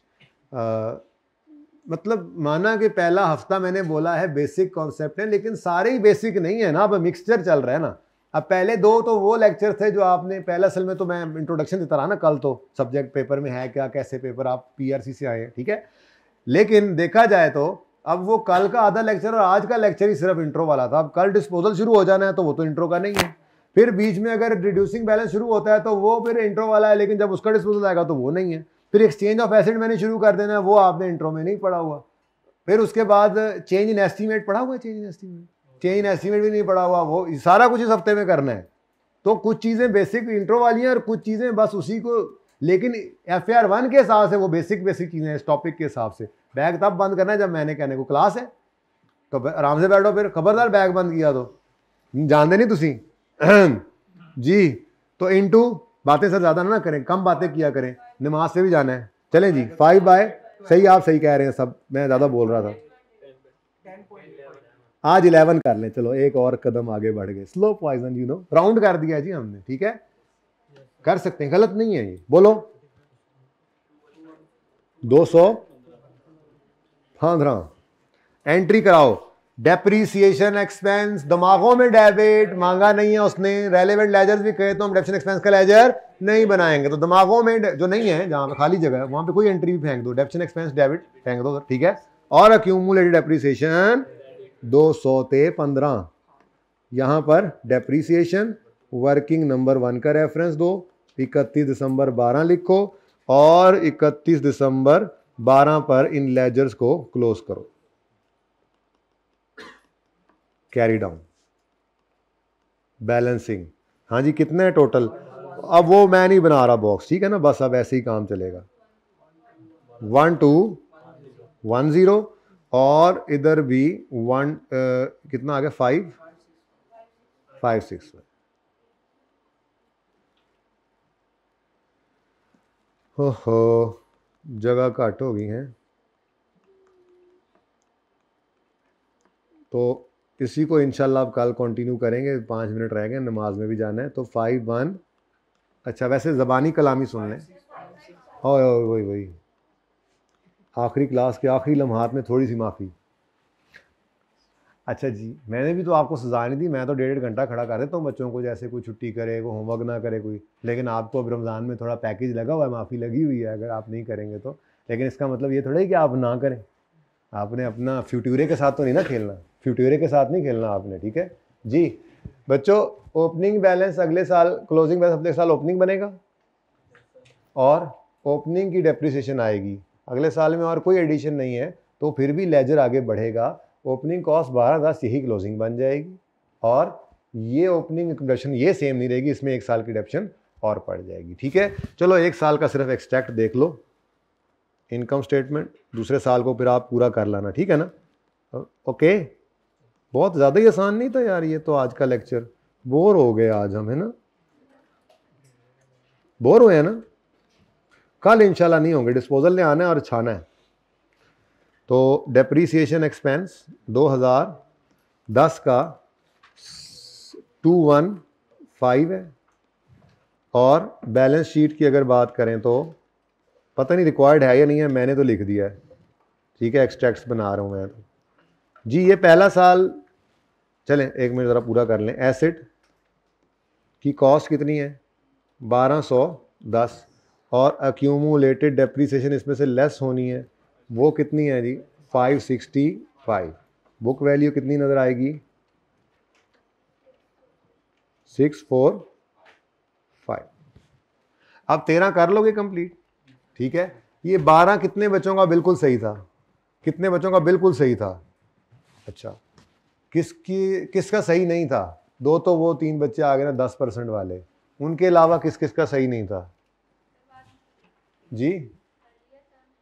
मतलब माना कि पहला हफ्ता मैंने बोला है बेसिक कॉन्सेप्ट है लेकिन सारे ही बेसिक नहीं है ना अब मिक्सचर चल रहा है ना अब पहले दो तो वो लेक्चर थे जो आपने पहला असल में तो मैं इंट्रोडक्शन देता रहा ना कल तो सब्जेक्ट पेपर में है क्या कैसे पेपर आप पीआरसी से आए हैं ठीक है लेकिन देखा जाए तो अब वो कल का आधा लेक्चर और आज का लेक्चर ही सिर्फ इंट्रो वाला था अब कल डिस्पोजल शुरू हो जाना है तो वो तो इंट्रो का नहीं है फिर बीच में अगर रिड्यूसिंग बैलेंस शुरू होता है तो वो फिर इंट्रो वाला है लेकिन जब उसका डिस्पोजल आएगा तो वो नहीं है फिर एक्सचेंज ऑफ एसेट मैंने शुरू कर देना है वो आपने इंट्रो में नहीं पढ़ा हुआ फिर उसके बाद चेंज इन एस्टीमेट पढ़ा हुआ change in estimate change in estimate भी नहीं पढ़ा हुआ वो सारा कुछ इस हफ्ते में करना है तो कुछ चीज़ें बेसिक इंट्रो वाली हैं और कुछ चीज़ें बस उसी को लेकिन एफ ए आर वन के हिसाब से वो बेसिक बेसिक चीज़ें हैं इस टॉपिक के हिसाब से बैग तब बंद करना है जब मैंने कहने को क्लास है तो आराम से बैठो फिर खबरदार बैग बंद किया तो जानते नहीं तुम जी तो इन टू बातें सर ज़्यादा ना करें कम बातें किया करें नमाज से भी जाना है चलें जी फाइव बाय सही आप सही कह रहे हैं सब मैं ज़्यादा बोल रहा था आज इलेवन कर लें चलो एक और कदम आगे बढ़ गए slow poison you know round कर दिया जी हमने ठीक है कर सकते हैं गलत नहीं है ये बोलो दो सौ हाँ फांदरा हाँ। एंट्री कराओ डेप्रीसिएशन एक्सपेंस दिमागों में डेबिट मांगा नहीं है उसने रेलिवेंट लेजर भी कहे तो हम डेप्शन एक्सपेंस का लेजर नहीं बनाएंगे तो दिमागों में जो नहीं है जहाँ पे खाली जगह है वहाँ पे कोई एंट्री भी फेंक दो डेप्शन एक्सपेंस डेबिट फेंक दो ठीक है और अक्यूमुलेटेड डेप्रीसिएशन दो सौ ते पंद्रह यहाँ पर डेप्रीसिएशन वर्किंग नंबर वन का रेफरेंस दो इकतीस दिसंबर बारह लिखो और इकतीस दिसंबर बारह पर इन लेजर्स को क्लोज करो कैरी डाउन बैलेंसिंग हाँ जी कितने टोटल अब वो मैं नहीं बना रहा बॉक्स ठीक है ना बस अब ऐसे ही काम चलेगा वन टू वन ज़ीरो और इधर भी वन आ, कितना आ गया फाइव फाइव सिक्स हो हो जगह घट हो गई हैं तो इसी को इनशाला आप कल कंटिन्यू करेंगे पाँच मिनट रह गए नमाज में भी जाना है तो फाइव वन अच्छा वैसे ज़बानी कलामी सुन लें हाँ वही वही आखिरी क्लास के आखिरी लम्हात में थोड़ी सी माफ़ी अच्छा जी मैंने भी तो आपको सजा नहीं दी मैं तो डेढ़ डेढ़ घंटा खड़ा कर देता हूँ बच्चों को जैसे कोई छुट्टी करे वो होमवर्क ना करे कोई लेकिन आपको तो अब रमज़ान में थोड़ा पैकेज लगा हुआ है माफ़ी लगी हुई है अगर आप नहीं करेंगे तो लेकिन इसका मतलब ये थोड़ा ही कि आप ना करें आपने अपना फ्यूट्यूरे के साथ तो नहीं ना खेलना फ्यूट्यूरे के साथ नहीं खेलना आपने ठीक है जी बच्चों ओपनिंग बैलेंस अगले साल क्लोजिंग बैलेंस अगले साल ओपनिंग बनेगा और ओपनिंग की डेप्रिसिएशन आएगी अगले साल में और कोई एडिशन नहीं है तो फिर भी लेजर आगे बढ़ेगा ओपनिंग कॉस्ट बारह हज़ार यही क्लोजिंग बन जाएगी और ये ओपनिंग डिडक्शन ये सेम नहीं रहेगी इसमें एक साल की डिडक्शन और पड़ जाएगी ठीक है चलो एक साल का सिर्फ एक्सट्रैक्ट देख लो इनकम स्टेटमेंट दूसरे साल को फिर आप पूरा कर लाना ठीक है ना ओके बहुत ज़्यादा ही आसान नहीं था यार ये तो आज का लेक्चर बोर हो गए आज हम है ना बोर हुए हैं ना कल इंशाल्लाह नहीं होंगे डिस्पोजल ने आना है और छाना है तो डेप्रीसीशन एक्सपेंस 2010 का 215 है और बैलेंस शीट की अगर बात करें तो पता नहीं रिक्वायर्ड है या नहीं है मैंने तो लिख दिया है ठीक है एक्सट्रैक्ट्स बना रहा हूँ मैं तो जी ये पहला साल चलें एक मिनट ज़रा पूरा कर लें एसिड की कॉस्ट कितनी है बारह सौ दस और अक्यूमुलेटेड डेप्रीसीशन इसमें से लेस होनी है वो कितनी है जी 565 बुक वैल्यू कितनी नज़र आएगी 645 अब तेरह कर लोगे कंप्लीट ठीक है ये बारह कितने बच्चों का बिल्कुल सही था कितने बच्चों का बिल्कुल सही था अच्छा किसकी किसका सही नहीं था दो तो वो तीन बच्चे आ गए ना दस परसेंट वाले उनके अलावा किस किस का सही नहीं था जी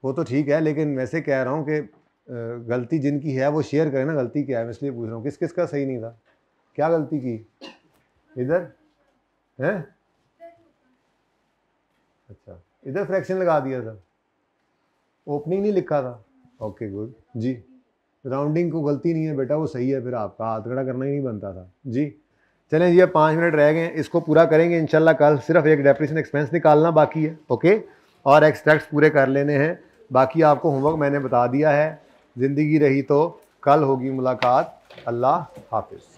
वो तो ठीक है लेकिन मैं से कह रहा हूँ कि गलती जिनकी है वो शेयर करें ना गलती क्या है मैं इसलिए पूछ रहा हूँ किस किस का सही नहीं था क्या गलती की इधर हैं अच्छा इधर फ्रैक्शन लगा दिया था ओपनिंग नहीं लिखा था ओके गुड जी राउंडिंग को गलती नहीं है बेटा वो सही है फिर आपका हाथ खड़ा करना ही नहीं बनता था जी चलें जी अब पाँच मिनट रह गए इसको पूरा करेंगे इनशाला कल सिर्फ एक डेप्रिशन एक्सपेंस निकालना बाकी है ओके और एक्सट्रैक्ट्स पूरे कर लेने हैं बाकी आपको होमवर्क मैंने बता दिया है ज़िंदगी रही तो कल होगी मुलाकात अल्लाह हाफिज़